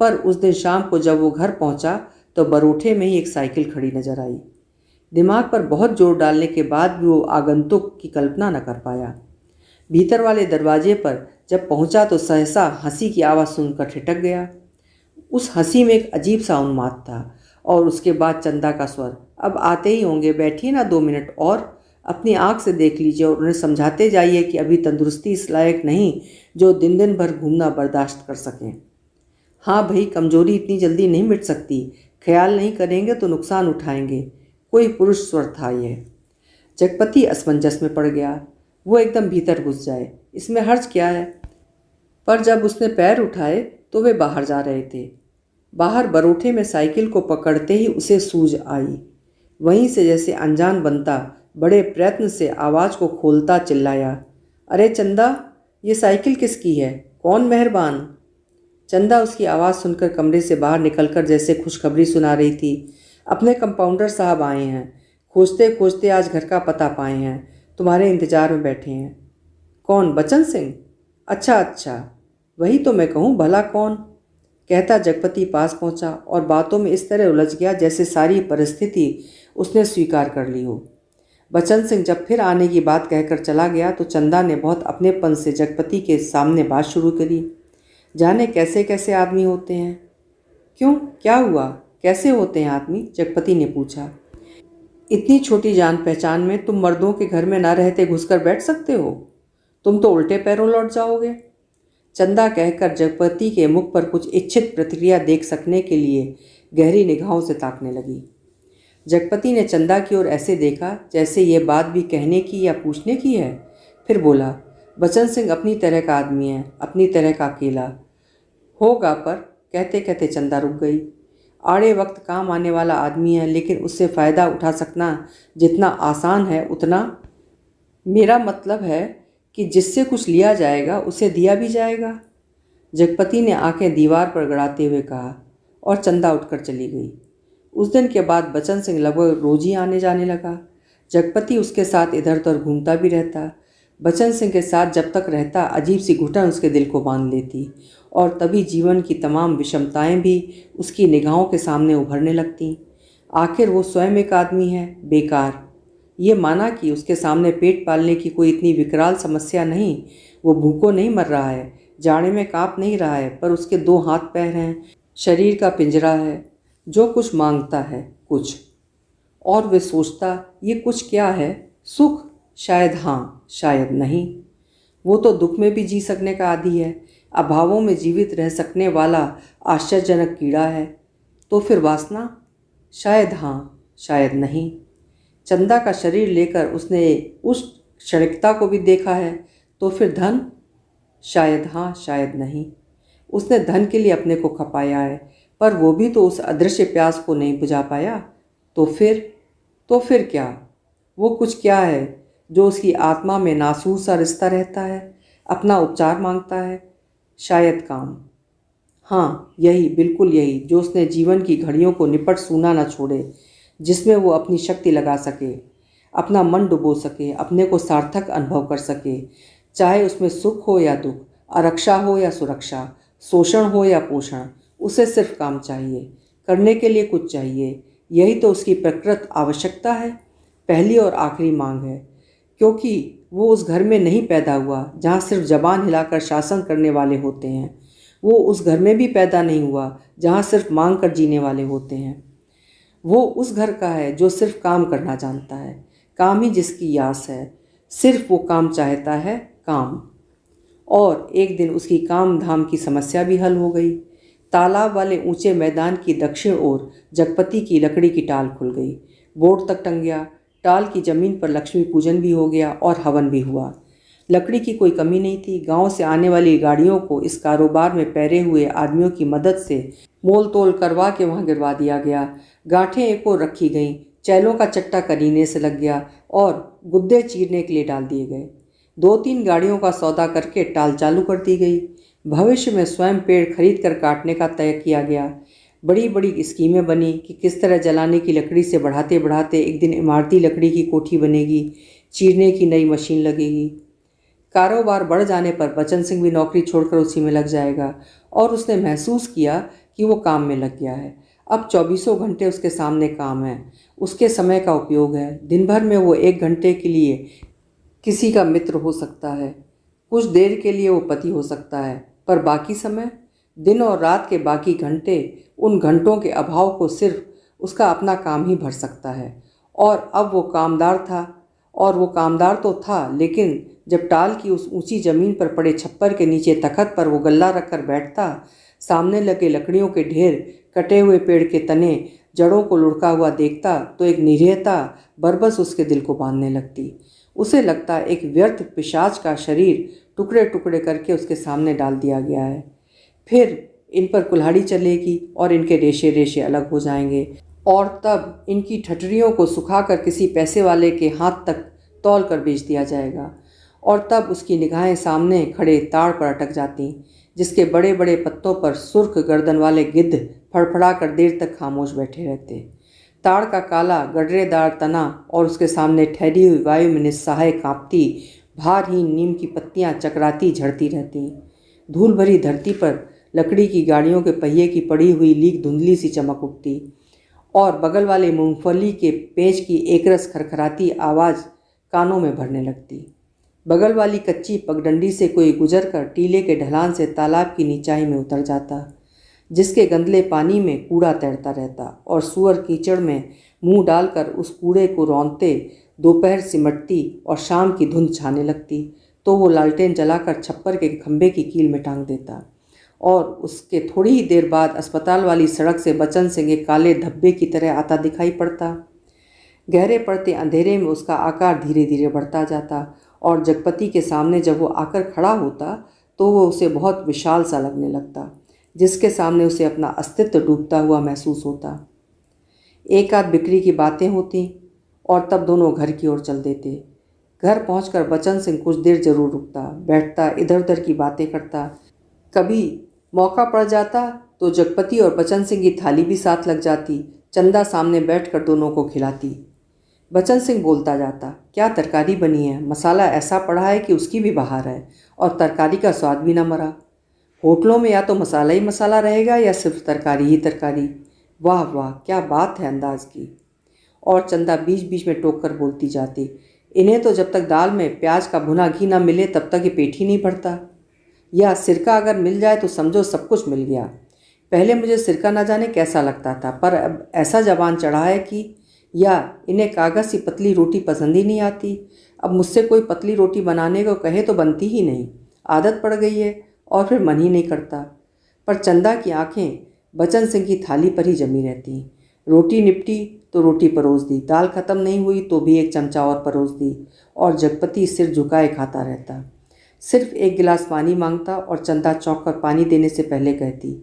पर उस दिन शाम को जब वो घर पहुंचा तो बरूठे में ही एक साइकिल खड़ी नजर आई दिमाग पर बहुत जोर डालने के बाद भी वो आगंतुक की कल्पना न कर पाया भीतर वाले दरवाजे पर जब पहुंचा तो सहसा हंसी की आवाज़ सुनकर ठिटक गया उस हंसी में एक अजीब सा उन्माद था और उसके बाद चंदा का स्वर अब आते ही होंगे बैठिए ना दो मिनट और अपनी आँख से देख लीजिए और उन्हें समझाते जाइए कि अभी तंदुरुस्ती इस लायक नहीं जो दिन दिन भर घूमना बर्दाश्त कर सकें हाँ भाई कमजोरी इतनी जल्दी नहीं मिट सकती ख्याल नहीं करेंगे तो नुकसान उठाएंगे कोई पुरुष स्वर था यह जगपति असमंजस में पड़ गया वो एकदम भीतर घुस जाए इसमें हर्ज क्या है पर जब उसने पैर उठाए तो वे बाहर जा रहे थे बाहर बरूठे में साइकिल को पकड़ते ही उसे सूझ आई वहीं से जैसे अनजान बनता बड़े प्रयत्न से आवाज़ को खोलता चिल्लाया अरे चंदा ये साइकिल किसकी है कौन मेहरबान चंदा उसकी आवाज़ सुनकर कमरे से बाहर निकलकर जैसे खुशखबरी सुना रही थी अपने कंपाउंडर साहब आए हैं खोजते खोजते आज घर का पता पाए हैं तुम्हारे इंतज़ार में बैठे हैं कौन बचन सिंह अच्छा अच्छा वही तो मैं कहूँ भला कौन कहता जगपति पास पहुँचा और बातों में इस तरह उलझ गया जैसे सारी परिस्थिति उसने स्वीकार कर ली हो बचन सिंह जब फिर आने की बात कहकर चला गया तो चंदा ने बहुत अपनेपन से जगपति के सामने बात शुरू करी जाने कैसे कैसे आदमी होते हैं क्यों क्या हुआ कैसे होते हैं आदमी जगपति ने पूछा इतनी छोटी जान पहचान में तुम मर्दों के घर में ना रहते घुसकर बैठ सकते हो तुम तो उल्टे पैरों लौट जाओगे चंदा कहकर जगपति के मुख पर कुछ इच्छित प्रतिक्रिया देख सकने के लिए गहरी निगाहों से ताकने लगी जगपति ने चंदा की ओर ऐसे देखा जैसे ये बात भी कहने की या पूछने की है फिर बोला बचन सिंह अपनी तरह का आदमी है अपनी तरह का अकेला होगा पर कहते कहते चंदा रुक गई आड़े वक्त काम आने वाला आदमी है लेकिन उससे फ़ायदा उठा सकना जितना आसान है उतना मेरा मतलब है कि जिससे कुछ लिया जाएगा उसे दिया भी जाएगा जगपति ने आंखें दीवार पर गड़ाते हुए कहा और चंदा उठकर चली गई उस दिन के बाद बचन सिंह लगभग रोज ही आने जाने लगा जगपति उसके साथ इधर उधर घूमता भी रहता बचन सिंह के साथ जब तक रहता अजीब सी घुटन उसके दिल को बांध लेती और तभी जीवन की तमाम विषमताएं भी उसकी निगाहों के सामने उभरने लगती आखिर वो स्वयं एक आदमी है बेकार ये माना कि उसके सामने पेट पालने की कोई इतनी विकराल समस्या नहीं वो भूखों नहीं मर रहा है जाड़े में काँप नहीं रहा है पर उसके दो हाथ पैर हैं शरीर का पिंजरा है जो कुछ मांगता है कुछ और वे सोचता ये कुछ क्या है सुख शायद हाँ शायद नहीं वो तो दुख में भी जी सकने का आदि है अभावों में जीवित रह सकने वाला आश्चर्यजनक कीड़ा है तो फिर वासना शायद हाँ शायद नहीं चंदा का शरीर लेकर उसने उस क्षणिकता को भी देखा है तो फिर धन शायद हाँ शायद नहीं उसने धन के लिए अपने को खपाया है पर वो भी तो उस अदृश्य प्यास को नहीं बुझा पाया तो फिर तो फिर क्या वो कुछ क्या है जो उसकी आत्मा में नासूर सा रिश्ता रहता है अपना उपचार मांगता है शायद काम हाँ यही बिल्कुल यही जो उसने जीवन की घड़ियों को निपट सूना न छोड़े जिसमें वो अपनी शक्ति लगा सके अपना मन डुबो सके अपने को सार्थक अनुभव कर सके चाहे उसमें सुख हो या दुख आरक्षा हो या सुरक्षा शोषण हो या पोषण उसे सिर्फ काम चाहिए करने के लिए कुछ चाहिए यही तो उसकी प्रकृत आवश्यकता है पहली और आखिरी मांग है क्योंकि वो उस घर में नहीं पैदा हुआ जहाँ सिर्फ जबान हिलाकर शासन करने वाले होते हैं वो उस घर में भी पैदा नहीं हुआ जहाँ सिर्फ मांग कर जीने वाले होते हैं वो उस घर का है जो सिर्फ काम करना जानता है काम ही जिसकी यास है सिर्फ वो काम चाहता है काम और एक दिन उसकी काम धाम की समस्या भी हल हो गई तालाब वाले ऊंचे मैदान की दक्षिण ओर जगपति की लकड़ी की टाल खुल गई बोर्ड तक टंग गया टाल की ज़मीन पर लक्ष्मी पूजन भी हो गया और हवन भी हुआ लकड़ी की कोई कमी नहीं थी गांव से आने वाली गाड़ियों को इस कारोबार में पैरे हुए आदमियों की मदद से मोल तोल करवा के वहाँ गिरवा दिया गया गांठें एक और रखी गईं चैलों का चट्टा करीने से लग गया और गुद्दे चीरने के लिए डाल दिए गए दो तीन गाड़ियों का सौदा करके टाल चालू कर दी गई भविष्य में स्वयं पेड़ खरीद कर काटने का तय किया गया बड़ी बड़ी स्कीमें बनी कि किस तरह जलाने की लकड़ी से बढ़ाते बढ़ाते एक दिन इमारती लकड़ी की कोठी बनेगी चीरने की नई मशीन लगेगी कारोबार बढ़ जाने पर बचन सिंह भी नौकरी छोड़कर उसी में लग जाएगा और उसने महसूस किया कि वो काम में लग गया है अब चौबीसों घंटे उसके सामने काम है उसके समय का उपयोग है दिन भर में वो एक घंटे के लिए किसी का मित्र हो सकता है कुछ देर के लिए वो पति हो सकता है पर बाकी समय दिन और रात के बाकी घंटे उन घंटों के अभाव को सिर्फ उसका अपना काम ही भर सकता है और अब वो कामदार था और वो कामदार तो था लेकिन जब टाल की उस ऊंची ज़मीन पर पड़े छप्पर के नीचे तखत पर वो गल्ला रखकर बैठता सामने लगे लकड़ियों के ढेर कटे हुए पेड़ के तने जड़ों को लुढ़का हुआ देखता तो एक निरीहता बरबस उसके दिल को बांधने लगती उसे लगता एक व्यर्थ पिशाच का शरीर टुकड़े टुकड़े करके उसके सामने डाल दिया गया है फिर इन पर कुल्हाड़ी चलेगी और इनके रेशे रेशे अलग हो जाएंगे और तब इनकी ठटरियों को सुखाकर किसी पैसे वाले के हाथ तक तौल कर बेच दिया जाएगा और तब उसकी निगाहें सामने खड़े ताड़ पर अटक जाती जिसके बड़े बड़े पत्तों पर सुर्ख गर्दन वाले गिद्ध फड़फड़ा कर देर तक खामोश बैठे रहते ताड़ का काला गडरेदार तना और उसके सामने ठहरी हुई वायु में निस्सहाय कांपती भारहीन नीम की पत्तियां चकराती झड़ती रहती धूल भरी धरती पर लकड़ी की गाड़ियों के पहिए की पड़ी हुई लीक धुंधली सी चमक उठती और बगल वाले मूंगफली के पेज की एकरस खरखराती आवाज़ कानों में भरने लगती बगल वाली कच्ची पगडंडी से कोई गुजर कर टीले के ढलान से तालाब की नीचाई में उतर जाता जिसके गंदले पानी में कूड़ा तैरता रहता और सुअर कीचड़ में मुंह डालकर उस कूड़े को रौनते दोपहर सिमटती और शाम की धुंध छाने लगती तो वो लालटेन जलाकर छप्पर के खंभे की कील में टांग देता और उसके थोड़ी ही देर बाद अस्पताल वाली सड़क से बचन सिंह एक काले धब्बे की तरह आता दिखाई पड़ता गहरे पड़ते अंधेरे में उसका आकार धीरे धीरे बढ़ता जाता और जगपति के सामने जब वो आकर खड़ा होता तो वो उसे बहुत विशाल सा लगने लगता जिसके सामने उसे अपना अस्तित्व डूबता हुआ महसूस होता एक आध बिक्री की बातें होती और तब दोनों घर की ओर चल देते घर पहुंचकर बचन सिंह कुछ देर जरूर रुकता बैठता इधर उधर की बातें करता कभी मौका पड़ जाता तो जगपति और बचन सिंह की थाली भी साथ लग जाती चंदा सामने बैठ कर दोनों को खिलाती बचन सिंह बोलता जाता क्या तरकारी बनी है मसाला ऐसा पड़ा है कि उसकी भी बाहर है और तरकारी का स्वाद भी ना मरा होटलों में या तो मसाला ही मसाला रहेगा या सिर्फ तरकारी ही तरकारी वाह वाह क्या बात है अंदाज की और चंदा बीच बीच में टोक कर बोलती जाती इन्हें तो जब तक दाल में प्याज का भुना घी ना मिले तब तक ये पेट ही नहीं भरता यह सिरका अगर मिल जाए तो समझो सब कुछ मिल गया पहले मुझे सिरका ना जाने कैसा लगता था पर अब ऐसा जवान चढ़ा है कि या इन्हें कागज़ की पतली रोटी पसंद ही नहीं आती अब मुझसे कोई पतली रोटी बनाने को कहे तो बनती ही नहीं आदत पड़ गई है और फिर मन ही नहीं करता पर चंदा की आंखें बचन सिंह की थाली पर ही जमी रहती रोटी निपटी तो रोटी परोस दी दाल ख़त्म नहीं हुई तो भी एक चमचा और परोस दी और जगपति सिर झुकाए खाता रहता सिर्फ एक गिलास पानी मांगता और चंदा चौंक कर पानी देने से पहले कहती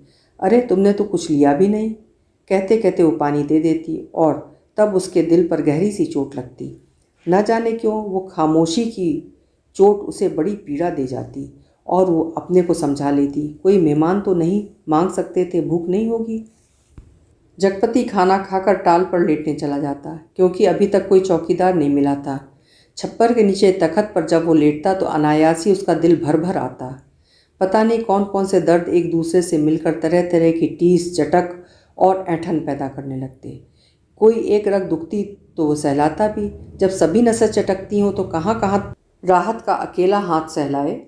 अरे तुमने तो कुछ लिया भी नहीं कहते कहते वो पानी दे देती और तब उसके दिल पर गहरी सी चोट लगती न जाने क्यों वो खामोशी की चोट उसे बड़ी पीड़ा दे जाती और वो अपने को समझा लेती कोई मेहमान तो नहीं मांग सकते थे भूख नहीं होगी जगपति खाना खाकर टाल पर लेटने चला जाता क्योंकि अभी तक कोई चौकीदार नहीं मिला था छप्पर के नीचे तखत पर जब वो लेटता तो अनायास ही उसका दिल भर भर आता पता नहीं कौन कौन से दर्द एक दूसरे से मिलकर तरह तरह की टीस चटक और ऐठन पैदा करने लगते कोई एक रग दुखती तो वो सहलाता भी जब सभी नसें चटकती हों तो कहाँ कहाँ राहत का अकेला हाथ सहलाए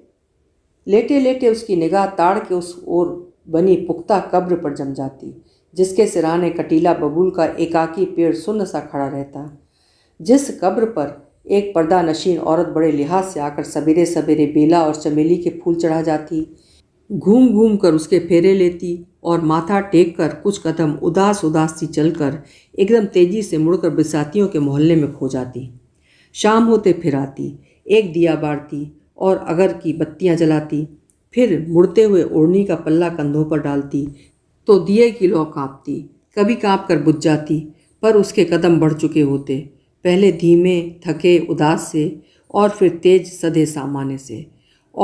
लेटे लेटे उसकी निगाह ताड़ के उस ओर बनी पुख्ता कब्र पर जम जाती जिसके सिराने कटीला बबूल का एकाकी पेड़ सुन्न सा खड़ा रहता जिस कब्र पर एक पर्दा नशीन औरत बड़े लिहाज से आकर सवेरे सवेरे बेला और चमेली के फूल चढ़ा जाती घूम घूम कर उसके फेरे लेती और माथा टेक कर कुछ कदम उदास उदास सी चलकर एकदम तेज़ी से मुड़कर बिसातियों के मोहल्ले में खो जाती शाम होते फिर आती एक दिया बारती और अगर की बत्तियाँ जलाती फिर मुड़ते हुए ओढ़नी का पल्ला कंधों पर डालती तो दिए की लौ काँपती कभी कांप कर बुझ जाती पर उसके कदम बढ़ चुके होते पहले धीमे थके उदास से और फिर तेज सधे सामान्य से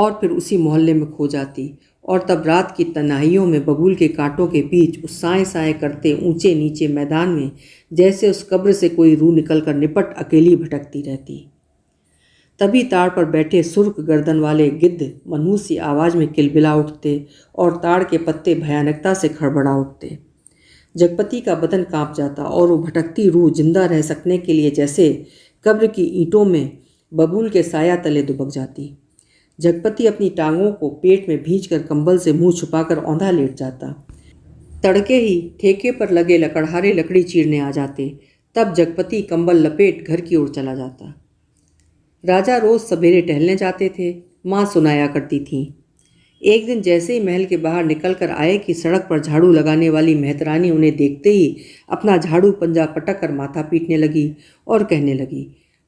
और फिर उसी मोहल्ले में खो जाती और तब रात की तनाइयों में बबूल के कांटों के बीच उस साए साए करते ऊंचे नीचे मैदान में जैसे उस कब्र से कोई रूह निकल कर निपट अकेली भटकती रहती तभी ताड़ पर बैठे सुर्ख गर्दन वाले गिद्ध मनहूसी आवाज़ में किलबिला उठते और ताड़ के पत्ते भयानकता से खड़बड़ा उठते जगपति का बदन कांप जाता और वो भटकती रूह जिंदा रह सकने के लिए जैसे कब्र की ईंटों में बबूल के साया तले दुबक जाती जगपति अपनी टांगों को पेट में भींच कर कम्बल से मुंह छुपाकर औंधा लेट जाता तड़के ही ठेके पर लगे लकड़हारे लकड़ी चीरने आ जाते तब जगपति कंबल लपेट घर की ओर चला जाता राजा रोज़ सवेरे टहलने जाते थे माँ सुनाया करती थी एक दिन जैसे ही महल के बाहर निकल कर आए कि सड़क पर झाड़ू लगाने वाली मेहतरानी उन्हें देखते ही अपना झाड़ू पंजा पटक कर माथा पीटने लगी और कहने लगी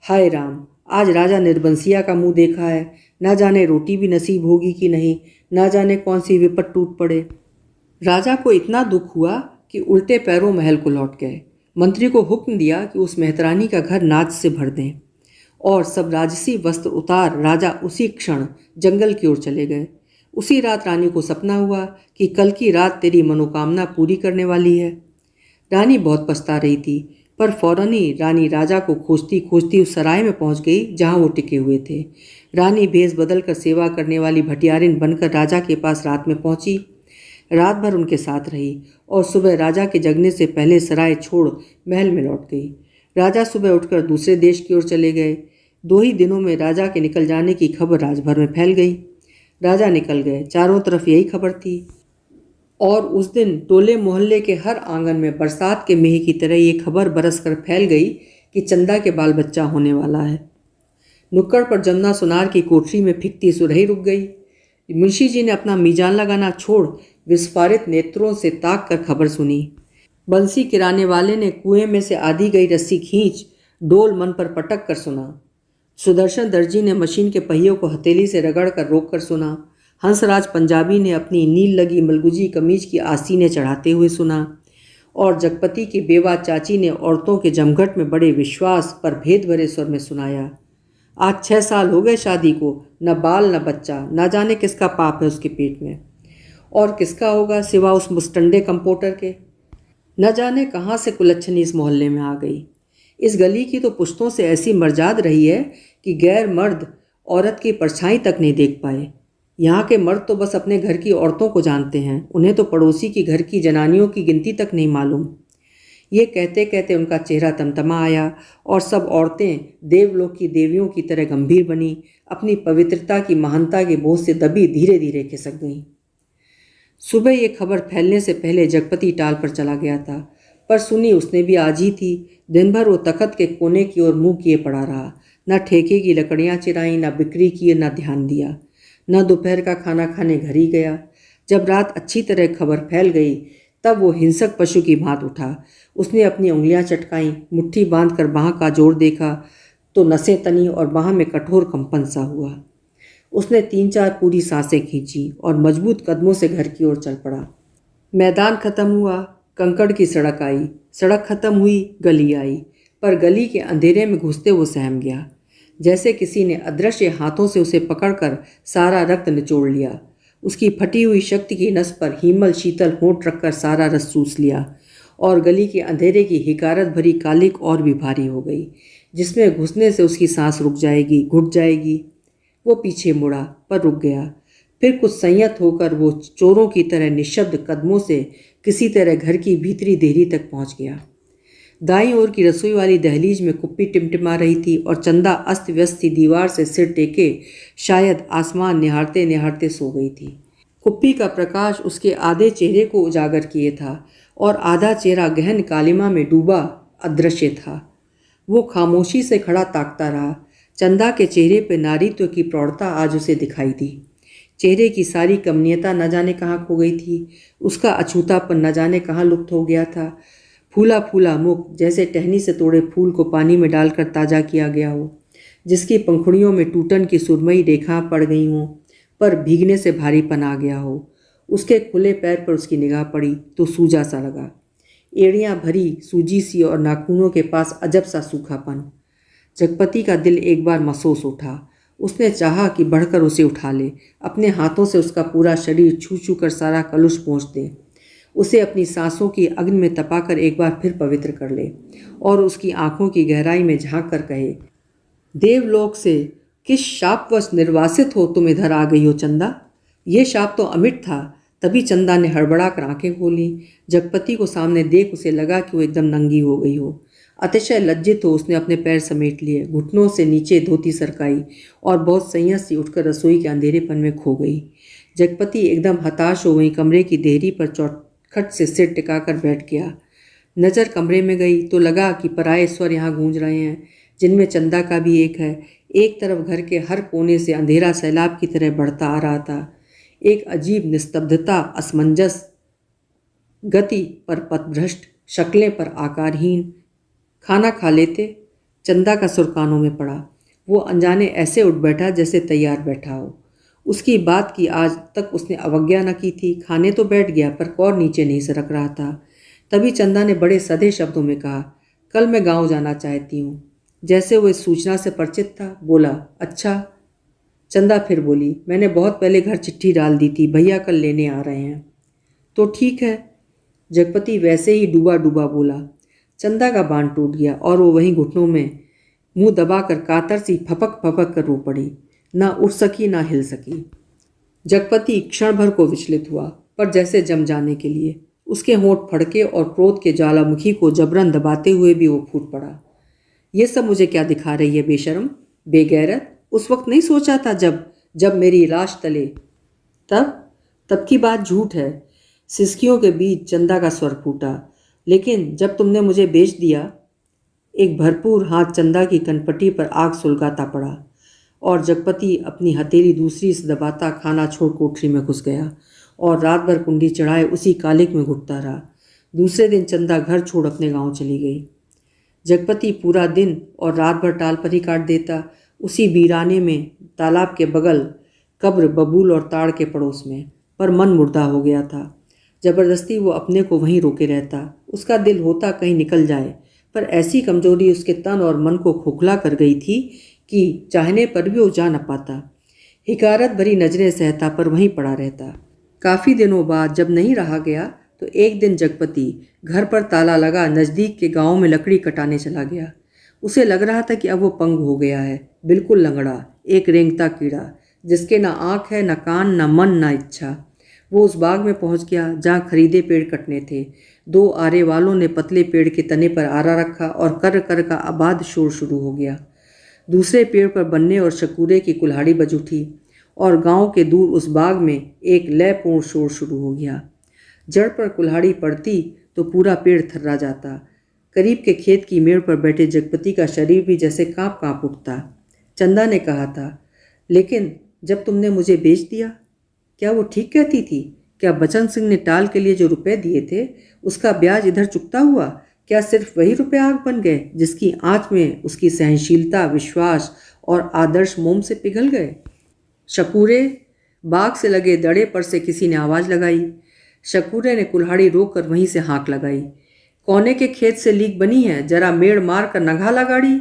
हाय राम आज राजा निर्बंसिया का मुंह देखा है ना जाने रोटी भी नसीब होगी कि नहीं ना जाने कौन सी विपत टूट पड़े राजा को इतना दुख हुआ कि उल्टे पैरों महल को लौट गए मंत्री को हुक्म दिया कि उस मेहतरानी का घर नाच से भर दें और सब राजसी वस्त्र उतार राजा उसी क्षण जंगल की ओर चले गए उसी रात रानी को सपना हुआ कि कल की रात तेरी मनोकामना पूरी करने वाली है रानी बहुत पछता रही थी पर फौरन ही रानी राजा को खोजती खोजती उस सराय में पहुंच गई जहां वो टिके हुए थे रानी भेस बदल कर सेवा करने वाली भटियारिन बनकर राजा के पास रात में पहुंची रात भर उनके साथ रही और सुबह राजा के जगने से पहले सराय छोड़ महल में लौट गई राजा सुबह उठकर दूसरे देश की ओर चले गए दो ही दिनों में राजा के निकल जाने की खबर राजभर में फैल गई राजा निकल गए चारों तरफ यही खबर थी और उस दिन टोले मोहल्ले के हर आंगन में बरसात के मेह की तरह ये खबर बरस कर फैल गई कि चंदा के बाल बच्चा होने वाला है नुक्कड़ पर जमुना सुनार की कोठरी में फिकती सुरही रुक गई मुंशी जी ने अपना मीजान लगाना छोड़ विस्फारित नेत्रों से ताक कर खबर सुनी बंसी किराने वाले ने कुएं में से आधी गई रस्सी खींच डोल मन पर पटक कर सुना सुदर्शन दर्जी ने मशीन के पहियों को हथेली से रगड़ कर रोक कर सुना हंसराज पंजाबी ने अपनी नील लगी मलगुजी कमीज की आसीने चढ़ाते हुए सुना और जगपति की बेवा चाची ने औरतों के जमघट में बड़े विश्वास पर भेद भरे स्वर में सुनाया आज छः साल हो गए शादी को न बाल न बच्चा न जाने किसका पाप है उसके पेट में और किसका होगा सिवा उस मुस्टंडे कंपोटर के न जाने कहाँ से कुलच्छनी इस मोहल्ले में आ गई इस गली की तो पुश्तों से ऐसी मर्जाद रही है कि गैर मर्द औरत की परछाई तक नहीं देख पाए यहाँ के मर्द तो बस अपने घर की औरतों को जानते हैं उन्हें तो पड़ोसी की घर की जनानियों की गिनती तक नहीं मालूम ये कहते कहते उनका चेहरा तमतमा आया और सब औरतें देवलोक की देवियों की तरह गंभीर बनी अपनी पवित्रता की महानता के बोझ से दबी धीरे धीरे खिसक गईं सुबह ये खबर फैलने से पहले जगपति टाल पर चला गया था पर सुनी उसने भी आज ही थी दिन भर वो तखत के कोने की ओर मुंह किए पड़ा रहा न ठेके की लकड़ियाँ चिराई ना बिक्री किए ना ध्यान दिया न दोपहर का खाना खाने घर ही गया जब रात अच्छी तरह खबर फैल गई तब वो हिंसक पशु की भात उठा उसने अपनी उंगलियां चटकाई मुट्ठी बांध कर बाह का जोर देखा तो नसें तनी और बाह में कठोर कंपन सा हुआ उसने तीन चार पूरी सांसें खींची और मजबूत कदमों से घर की ओर चल पड़ा मैदान खत्म हुआ कंकड़ की सड़क आई सड़क ख़त्म हुई गली आई पर गली के अंधेरे में घुसते वो सहम गया जैसे किसी ने अदृश्य हाथों से उसे पकड़कर सारा रक्त निचोड़ लिया उसकी फटी हुई शक्ति की नस पर हीमल शीतल होंठ रखकर सारा रस सूस लिया और गली के अंधेरे की हिकारत भरी कालिक और भी भारी हो गई जिसमें घुसने से उसकी सांस रुक जाएगी घुट जाएगी वो पीछे मुड़ा पर रुक गया फिर कुछ संयत होकर वो चोरों की तरह निःशब्द कदमों से किसी तरह घर की भीतरी देहरी तक पहुंच गया दाई ओर की रसोई वाली दहलीज में कुप्पी टिमटिमा रही थी और चंदा अस्त व्यस्त दीवार से सिर टेके शायद आसमान निहारते निहारते सो गई थी कुप्पी का प्रकाश उसके आधे चेहरे को उजागर किए था और आधा चेहरा गहन कालिमा में डूबा अदृश्य था वो खामोशी से खड़ा ताकता रहा चंदा के चेहरे पर नारीत्व की प्रौढ़ता आज उसे दिखाई दी चेहरे की सारी कमनीयता न जाने कहाँ खो गई थी उसका अछूतापन न जाने कहाँ लुप्त हो गया था फूला फूला मुख जैसे टहनी से तोड़े फूल को पानी में डालकर ताज़ा किया गया हो जिसकी पंखुड़ियों में टूटन की सुरमई रेखा पड़ गई हों पर भीगने से भारीपन आ गया हो उसके खुले पैर पर उसकी निगाह पड़ी तो सूजा सा लगा एड़ियाँ भरी सूजी सी और नाखूनों के पास अजब सा सूखापन जगपति का दिल एक बार महसूस उठा उसने चाहा कि बढ़कर उसे उठा ले अपने हाथों से उसका पूरा शरीर छू छू कर सारा कलुष पहुँच दे उसे अपनी सांसों की अग्नि में तपाकर एक बार फिर पवित्र कर ले और उसकी आंखों की गहराई में झांक कर कहे देवलोक से किस शापवश निर्वासित हो तुम इधर आ गई हो चंदा ये शाप तो अमिट था तभी चंदा ने हड़बड़ा कर आँखें खोली जगपति को सामने देख उसे लगा कि वो एकदम नंगी हो गई हो अतिशय लज्जित हो उसने अपने पैर समेट लिए घुटनों से नीचे धोती सरकाई और बहुत संयत सी उठकर रसोई के अंधेरेपन में खो गई जगपति एकदम हताश हो गई कमरे की देहरी पर चौखट से सिर टिकाकर बैठ गया नज़र कमरे में गई तो लगा कि पराए स्वर यहाँ गूंज रहे हैं जिनमें चंदा का भी एक है एक तरफ घर के हर कोने से अंधेरा सैलाब की तरह बढ़ता आ रहा था एक अजीब निस्तब्धता असमंजस गति पर पथभ्रष्ट शक्लें पर आकारहीन खाना खा लेते चंदा का सुर कानों में पड़ा वो अनजाने ऐसे उठ बैठा जैसे तैयार बैठा हो उसकी बात की आज तक उसने अवज्ञा न की थी खाने तो बैठ गया पर कौर नीचे नहीं सरक रहा था तभी चंदा ने बड़े सधे शब्दों में कहा कल मैं गांव जाना चाहती हूँ जैसे वो इस सूचना से परिचित था बोला अच्छा चंदा फिर बोली मैंने बहुत पहले घर चिट्ठी डाल दी थी भैया कल लेने आ रहे हैं तो ठीक है जगपति वैसे ही डूबा डूबा बोला चंदा का बांध टूट गया और वो वहीं घुटनों में मुंह दबाकर कातर सी फपक फपक कर रो पड़ी ना उठ सकी ना हिल सकी जगपति क्षण भर को विचलित हुआ पर जैसे जम जाने के लिए उसके होंठ फड़के और क्रोध के ज्वालामुखी को जबरन दबाते हुए भी वो फूट पड़ा ये सब मुझे क्या दिखा रही है बेशरम बेगैरत उस वक्त नहीं सोचा था जब जब मेरी लाश तले तब तब की बात झूठ है सिसकियों के बीच चंदा का स्वर फूटा लेकिन जब तुमने मुझे बेच दिया एक भरपूर हाथ चंदा की कनपट्टी पर आग सुलगाता पड़ा और जगपति अपनी हथेली दूसरी से दबाता खाना छोड़ कोठरी में घुस गया और रात भर कुंडी चढ़ाए उसी कालिक में घुटता रहा दूसरे दिन चंदा घर छोड़ अपने गांव चली गई जगपति पूरा दिन और रात भर टाल पर ही काट देता उसी बीराने में तालाब के बगल कब्र बबूल और ताड़ के पड़ोस में पर मन मुर्दा हो गया था ज़बरदस्ती वो अपने को वहीं रोके रहता उसका दिल होता कहीं निकल जाए पर ऐसी कमजोरी उसके तन और मन को खोखला कर गई थी कि चाहने पर भी वो जा न पाता हिकारत भरी नजरें सहता पर वहीं पड़ा रहता काफ़ी दिनों बाद जब नहीं रहा गया तो एक दिन जगपति घर पर ताला लगा नज़दीक के गांव में लकड़ी कटाने चला गया उसे लग रहा था कि अब वो पंग हो गया है बिल्कुल लंगड़ा एक रेंगता कीड़ा जिसके ना आँख है ना कान ना मन ना इच्छा वो उस बाग में पहुंच गया जहाँ खरीदे पेड़ कटने थे दो आरे वालों ने पतले पेड़ के तने पर आरा रखा और कर कर का आबाद शोर शुरू हो गया दूसरे पेड़ पर बन्ने और शकूरे की कुल्हाड़ी बज उठी और गांव के दूर उस बाग में एक लयपूर्ण शोर शुरू हो गया जड़ पर कुल्हाड़ी पड़ती तो पूरा पेड़ थर्रा जाता करीब के खेत की मेड़ पर बैठे जगपति का शरीर भी जैसे कांप कांप उठता चंदा ने कहा था लेकिन जब तुमने मुझे बेच दिया क्या वो ठीक कहती थी क्या बचन सिंह ने टाल के लिए जो रुपए दिए थे उसका ब्याज इधर चुकता हुआ क्या सिर्फ वही रुपए आग बन गए जिसकी आँच में उसकी सहनशीलता विश्वास और आदर्श मोम से पिघल गए शकूरे बाग से लगे दड़े पर से किसी ने आवाज़ लगाई शकूरे ने कुल्हाड़ी रोक कर वहीं से हाँक लगाई कोने के खेत से लीक बनी है जरा मेड़ मार कर नघा लगाड़ी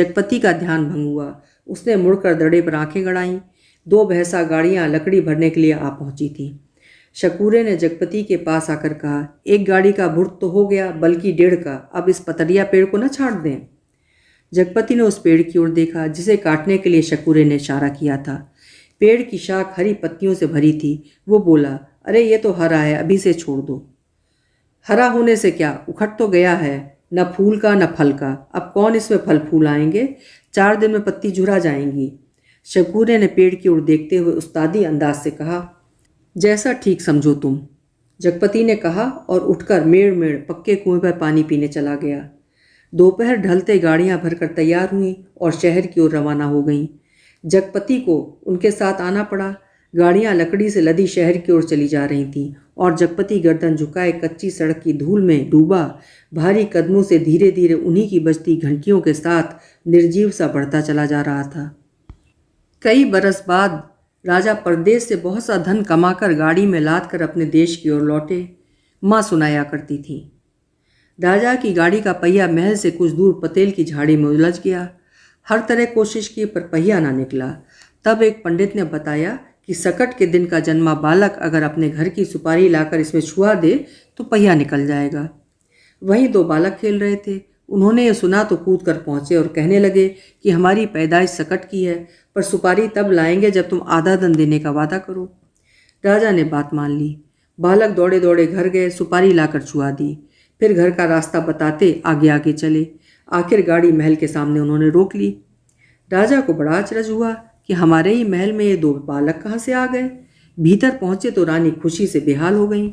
जगपति का ध्यान भंग हुआ उसने मुड़कर दड़े पर आंखें गड़ाईं दो भैंसा गाड़ियाँ लकड़ी भरने के लिए आ पहुँची थीं शकूरे ने जगपति के पास आकर कहा एक गाड़ी का भुर्त तो हो गया बल्कि डेढ़ का अब इस पतरिया पेड़ को न छाट दें जगपति ने उस पेड़ की ओर देखा जिसे काटने के लिए शकूरे ने इशारा किया था पेड़ की शाख हरी पत्तियों से भरी थी वो बोला अरे ये तो हरा है अभी से छोड़ दो हरा होने से क्या उखट तो गया है न फूल का न फल का अब कौन इसमें फल फूल आएंगे चार दिन में पत्ती झुरा जाएंगी शकूरे ने पेड़ की ओर देखते हुए उस्तादी अंदाज से कहा जैसा ठीक समझो तुम जगपति ने कहा और उठकर मेड़ मेड़ पक्के कुएं पर पानी पीने चला गया दोपहर ढलते गाड़ियां भरकर तैयार हुईं और शहर की ओर रवाना हो गईं जगपति को उनके साथ आना पड़ा गाड़ियां लकड़ी से लदी शहर की ओर चली जा रही थीं और जगपति गर्दन झुकाए कच्ची सड़क की धूल में डूबा भारी कदमों से धीरे धीरे उन्हीं की बजती घंटियों के साथ निर्जीव सा बढ़ता चला जा रहा था कई बरस बाद राजा परदेश से बहुत सा धन कमाकर गाड़ी में लाद कर अपने देश की ओर लौटे माँ सुनाया करती थी राजा की गाड़ी का पहिया महल से कुछ दूर पतेल की झाड़ी में उलझ गया हर तरह कोशिश की पर पहिया ना निकला तब एक पंडित ने बताया कि सकट के दिन का जन्मा बालक अगर अपने घर की सुपारी लाकर इसमें छुआ दे तो पहिया निकल जाएगा वहीं दो बालक खेल रहे थे उन्होंने ये सुना तो कूद कर पहुँचे और कहने लगे कि हमारी पैदाइश सकट की है पर सुपारी तब लाएंगे जब तुम आधा धन देने का वादा करो राजा ने बात मान ली बालक दौड़े दौड़े घर गए सुपारी लाकर छुआ दी फिर घर का रास्ता बताते आगे आगे चले आखिर गाड़ी महल के सामने उन्होंने रोक ली राजा को बड़ा अचरज हुआ कि हमारे ही महल में ये दो बालक कहाँ से आ गए भीतर पहुँचे तो रानी खुशी से बेहाल हो गई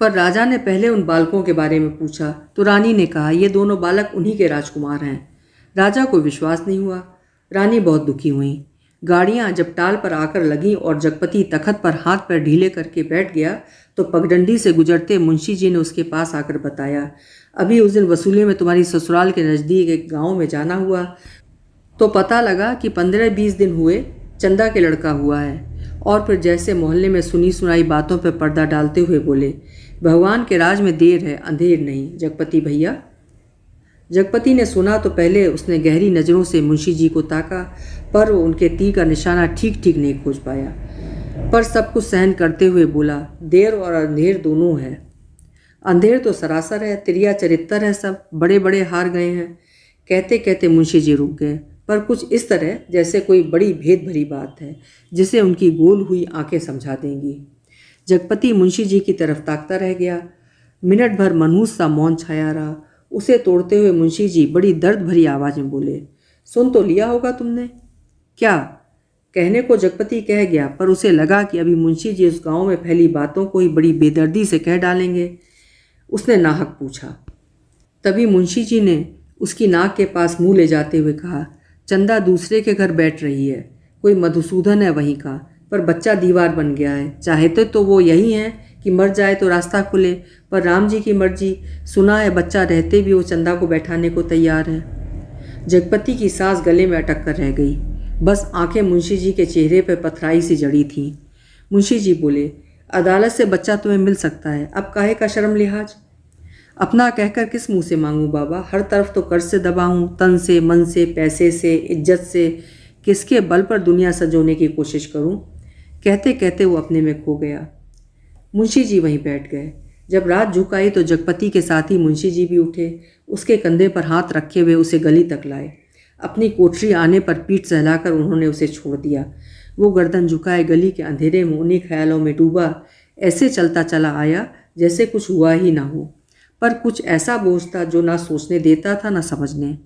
पर राजा ने पहले उन बालकों के बारे में पूछा तो रानी ने कहा ये दोनों बालक उन्हीं के राजकुमार हैं राजा को विश्वास नहीं हुआ रानी बहुत दुखी हुई गाड़ियाँ जब टाल पर आकर लगीं और जगपति तखत पर हाथ पर ढीले करके बैठ गया तो पगडंडी से गुजरते मुंशी जी ने उसके पास आकर बताया अभी उस दिन वसूली में तुम्हारी ससुराल के नज़दीक एक गांव में जाना हुआ तो पता लगा कि पंद्रह बीस दिन हुए चंदा के लड़का हुआ है और फिर जैसे मोहल्ले में सुनी सुनाई बातों पर पर्दा डालते हुए बोले भगवान के राज में देर है अंधेर नहीं जगपति भैया जगपति ने सुना तो पहले उसने गहरी नज़रों से मुंशी जी को ताका पर वो उनके ती का निशाना ठीक ठीक नहीं खोज पाया पर सब कुछ सहन करते हुए बोला देर और अंधेर दोनों है अंधेर तो सरासर है त्रिया चरित्र है सब बड़े बड़े हार गए हैं कहते कहते मुंशी जी रुक गए पर कुछ इस तरह जैसे कोई बड़ी भेद भरी बात है जिसे उनकी गोल हुई आंखें समझा देंगी जगपति मुंशी जी की तरफ ताकता रह गया मिनट भर मनहूस सा मौन छाया रहा उसे तोड़ते हुए मुंशी जी बड़ी दर्द भरी आवाज़ में बोले सुन तो लिया होगा तुमने क्या कहने को जगपति कह गया पर उसे लगा कि अभी मुंशी जी उस गांव में फैली बातों को ही बड़ी बेदर्दी से कह डालेंगे उसने नाहक पूछा तभी मुंशी जी ने उसकी नाक के पास मुंह ले जाते हुए कहा चंदा दूसरे के घर बैठ रही है कोई मधुसूदन है वहीं का पर बच्चा दीवार बन गया है चाहते तो, तो वो यही हैं कि मर जाए तो रास्ता खुले पर राम जी की मर्जी सुना है बच्चा रहते भी वो चंदा को बैठाने को तैयार है जगपति की सांस गले में अटक कर रह गई बस आंखें मुंशी जी के चेहरे पर पथराई सी जड़ी थीं मुंशी जी बोले अदालत से बच्चा तुम्हें मिल सकता है अब काहे का शर्म लिहाज अपना कहकर किस मुंह से मांगूं बाबा हर तरफ तो कर्ज से दबा हूँ तन से मन से पैसे से इज्जत से किसके बल पर दुनिया सजोने की कोशिश करूँ कहते कहते वो अपने में खो गया मुंशी जी वहीं बैठ गए जब रात झुकाई तो जगपति के साथ ही मुंशी जी भी उठे उसके कंधे पर हाथ रखे हुए उसे गली तक लाए अपनी कोठरी आने पर पीठ सहलाकर उन्होंने उसे छोड़ दिया वो गर्दन झुकाए गली के अंधेरे में उन्हीं ख्यालों में डूबा ऐसे चलता चला आया जैसे कुछ हुआ ही ना हो पर कुछ ऐसा बोझ था जो ना सोचने देता था ना समझने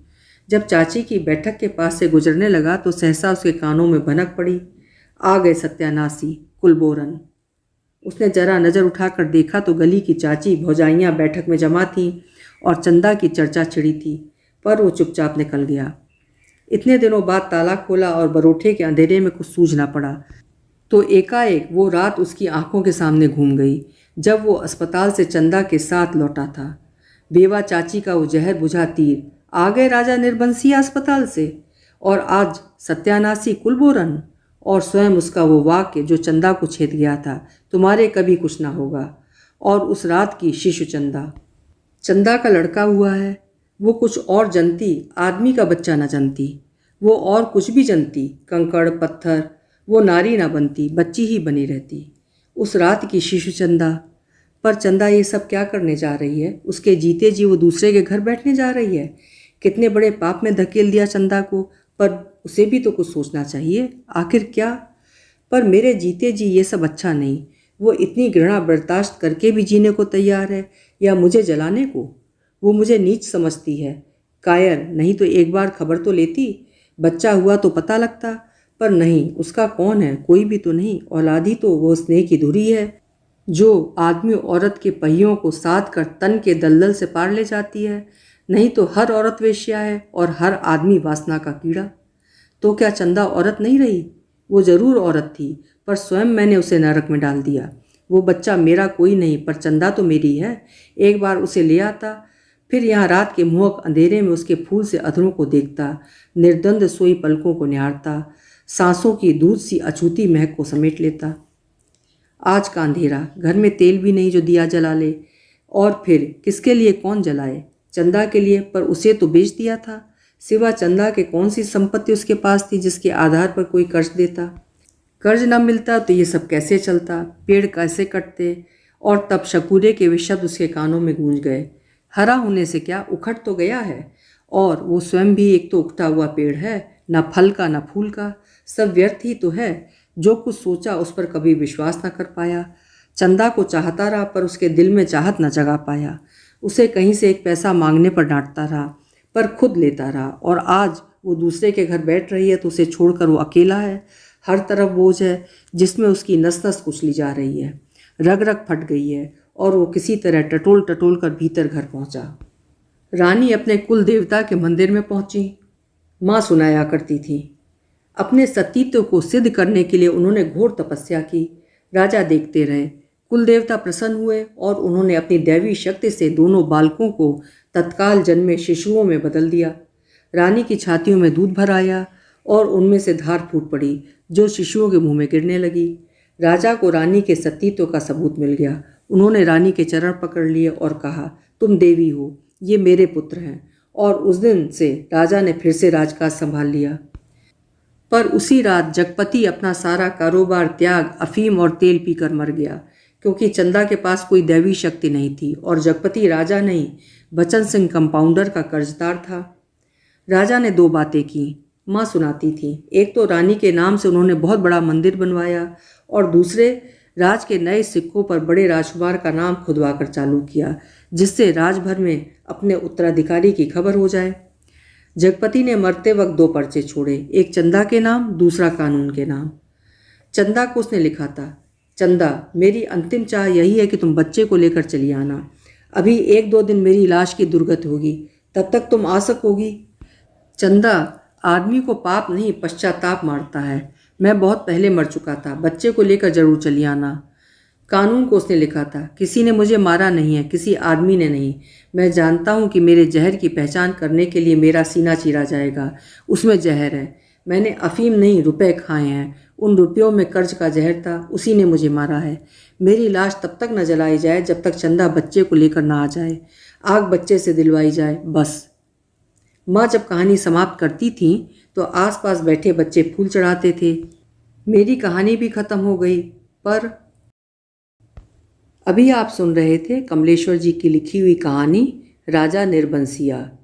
जब चाची की बैठक के पास से गुजरने लगा तो सहसा उसके कानों में भनक पड़ी आ गए सत्यानाशी कुलबोरन उसने जरा नज़र उठाकर देखा तो गली की चाची भौजाइयाँ बैठक में जमा थीं और चंदा की चर्चा छिड़ी थी पर वो चुपचाप निकल गया इतने दिनों बाद ताला खोला और बरोठे के अंधेरे में कुछ सूझना पड़ा तो एकाएक वो रात उसकी आंखों के सामने घूम गई जब वो अस्पताल से चंदा के साथ लौटा था बेवा चाची का वो जहर बुझा तीर आ गए राजा निर्बंसिया अस्पताल से और आज सत्यानाशी कुलबोरन और स्वयं उसका वो वाक्य जो चंदा को छेद गया था तुम्हारे कभी कुछ ना होगा और उस रात की शिशु चंदा चंदा का लड़का हुआ है वो कुछ और जनती आदमी का बच्चा ना जनती वो और कुछ भी जनती कंकड़ पत्थर वो नारी ना बनती बच्ची ही बनी रहती उस रात की शिशु चंदा पर चंदा ये सब क्या करने जा रही है उसके जीते जी वो दूसरे के घर बैठने जा रही है कितने बड़े पाप में धकेल दिया चंदा को पर उसे भी तो कुछ सोचना चाहिए आखिर क्या पर मेरे जीते जी ये सब अच्छा नहीं वो इतनी घृणा बर्दाश्त करके भी जीने को तैयार है या मुझे जलाने को वो मुझे नीच समझती है कायर नहीं तो एक बार खबर तो लेती बच्चा हुआ तो पता लगता पर नहीं उसका कौन है कोई भी तो नहीं औलाद ही तो वो स्नेह की धुरी है जो आदमी औरत के पहियों को साथ कर तन के दलदल से पार ले जाती है नहीं तो हर औरत वेश्या है और हर आदमी वासना का कीड़ा तो क्या चंदा औरत नहीं रही वो ज़रूर औरत थी पर स्वयं मैंने उसे नरक में डाल दिया वो बच्चा मेरा कोई नहीं पर चंदा तो मेरी है एक बार उसे ले आता फिर यहाँ रात के मुहक अंधेरे में उसके फूल से अधरों को देखता निर्द्वंद सोई पलकों को निहारता सांसों की दूध सी अछूती महक को समेट लेता आज का अंधेरा घर में तेल भी नहीं जो दिया जला ले और फिर किसके लिए कौन जलाए चंदा के लिए पर उसे तो बेच दिया था सिवा चंदा के कौन सी संपत्ति उसके पास थी जिसके आधार पर कोई कर्ज देता कर्ज न मिलता तो ये सब कैसे चलता पेड़ कैसे कटते और तब शकूरे के वे शब्द उसके कानों में गूंज गए हरा होने से क्या उखड़ तो गया है और वो स्वयं भी एक तो उखटा हुआ पेड़ है न फल का न फूल का सब व्यर्थ ही तो है जो कुछ सोचा उस पर कभी विश्वास न कर पाया चंदा को चाहता रहा पर उसके दिल में चाहत न जगा पाया उसे कहीं से एक पैसा मांगने पर डांटता रहा पर खुद लेता रहा और आज वो दूसरे के घर बैठ रही है तो उसे छोड़कर वो अकेला है हर तरफ बोझ है जिसमें उसकी नस नस कुचली जा रही है रग रग फट गई है और वो किसी तरह टटोल टटोल कर भीतर घर पहुंचा। रानी अपने कुल देवता के मंदिर में पहुंची माँ सुनाया करती थी अपने सतीत्व को सिद्ध करने के लिए उन्होंने घोर तपस्या की राजा देखते रहे कुल देवता प्रसन्न हुए और उन्होंने अपनी दैवी शक्ति से दोनों बालकों को तत्काल जन्मे शिशुओं में बदल दिया रानी की छातियों में दूध भराया और उनमें से धार फूट पड़ी जो शिशुओं के मुंह में गिरने लगी राजा को रानी के सतीत्व का सबूत मिल गया उन्होंने रानी के चरण पकड़ लिए और कहा तुम देवी हो ये मेरे पुत्र हैं और उस दिन से राजा ने फिर से राजकाज संभाल लिया पर उसी रात जगपति अपना सारा कारोबार त्याग अफीम और तेल पीकर मर गया क्योंकि चंदा के पास कोई दैवी शक्ति नहीं थी और जगपति राजा नहीं बचन सिंह कंपाउंडर का कर्जदार था राजा ने दो बातें की माँ सुनाती थी एक तो रानी के नाम से उन्होंने बहुत बड़ा मंदिर बनवाया और दूसरे राज के नए सिक्कों पर बड़े राजकुमार का नाम खुदवा कर चालू किया जिससे राजभर भर में अपने उत्तराधिकारी की खबर हो जाए जगपति ने मरते वक्त दो पर्चे छोड़े एक चंदा के नाम दूसरा कानून के नाम चंदा को उसने लिखा था चंदा मेरी अंतिम चाह यही है कि तुम बच्चे को लेकर चली आना अभी एक दो दिन मेरी लाश की दुर्गत होगी तब तक तुम आ सकोगी चंदा आदमी को पाप नहीं पश्चाताप मारता है मैं बहुत पहले मर चुका था बच्चे को लेकर जरूर चली आना कानून को उसने लिखा था किसी ने मुझे मारा नहीं है किसी आदमी ने नहीं मैं जानता हूँ कि मेरे जहर की पहचान करने के लिए मेरा सीना चीरा जाएगा उसमें जहर है मैंने अफीम नहीं रुपए खाए हैं उन रुपयों में कर्ज का जहर था उसी ने मुझे मारा है मेरी लाश तब तक न जलाई जाए जब तक चंदा बच्चे को लेकर ना आ जाए आग बच्चे से दिलवाई जाए बस माँ जब कहानी समाप्त करती थी तो आसपास बैठे बच्चे फूल चढ़ाते थे मेरी कहानी भी ख़त्म हो गई पर अभी आप सुन रहे थे कमलेश्वर जी की लिखी हुई कहानी राजा निर्बंसिया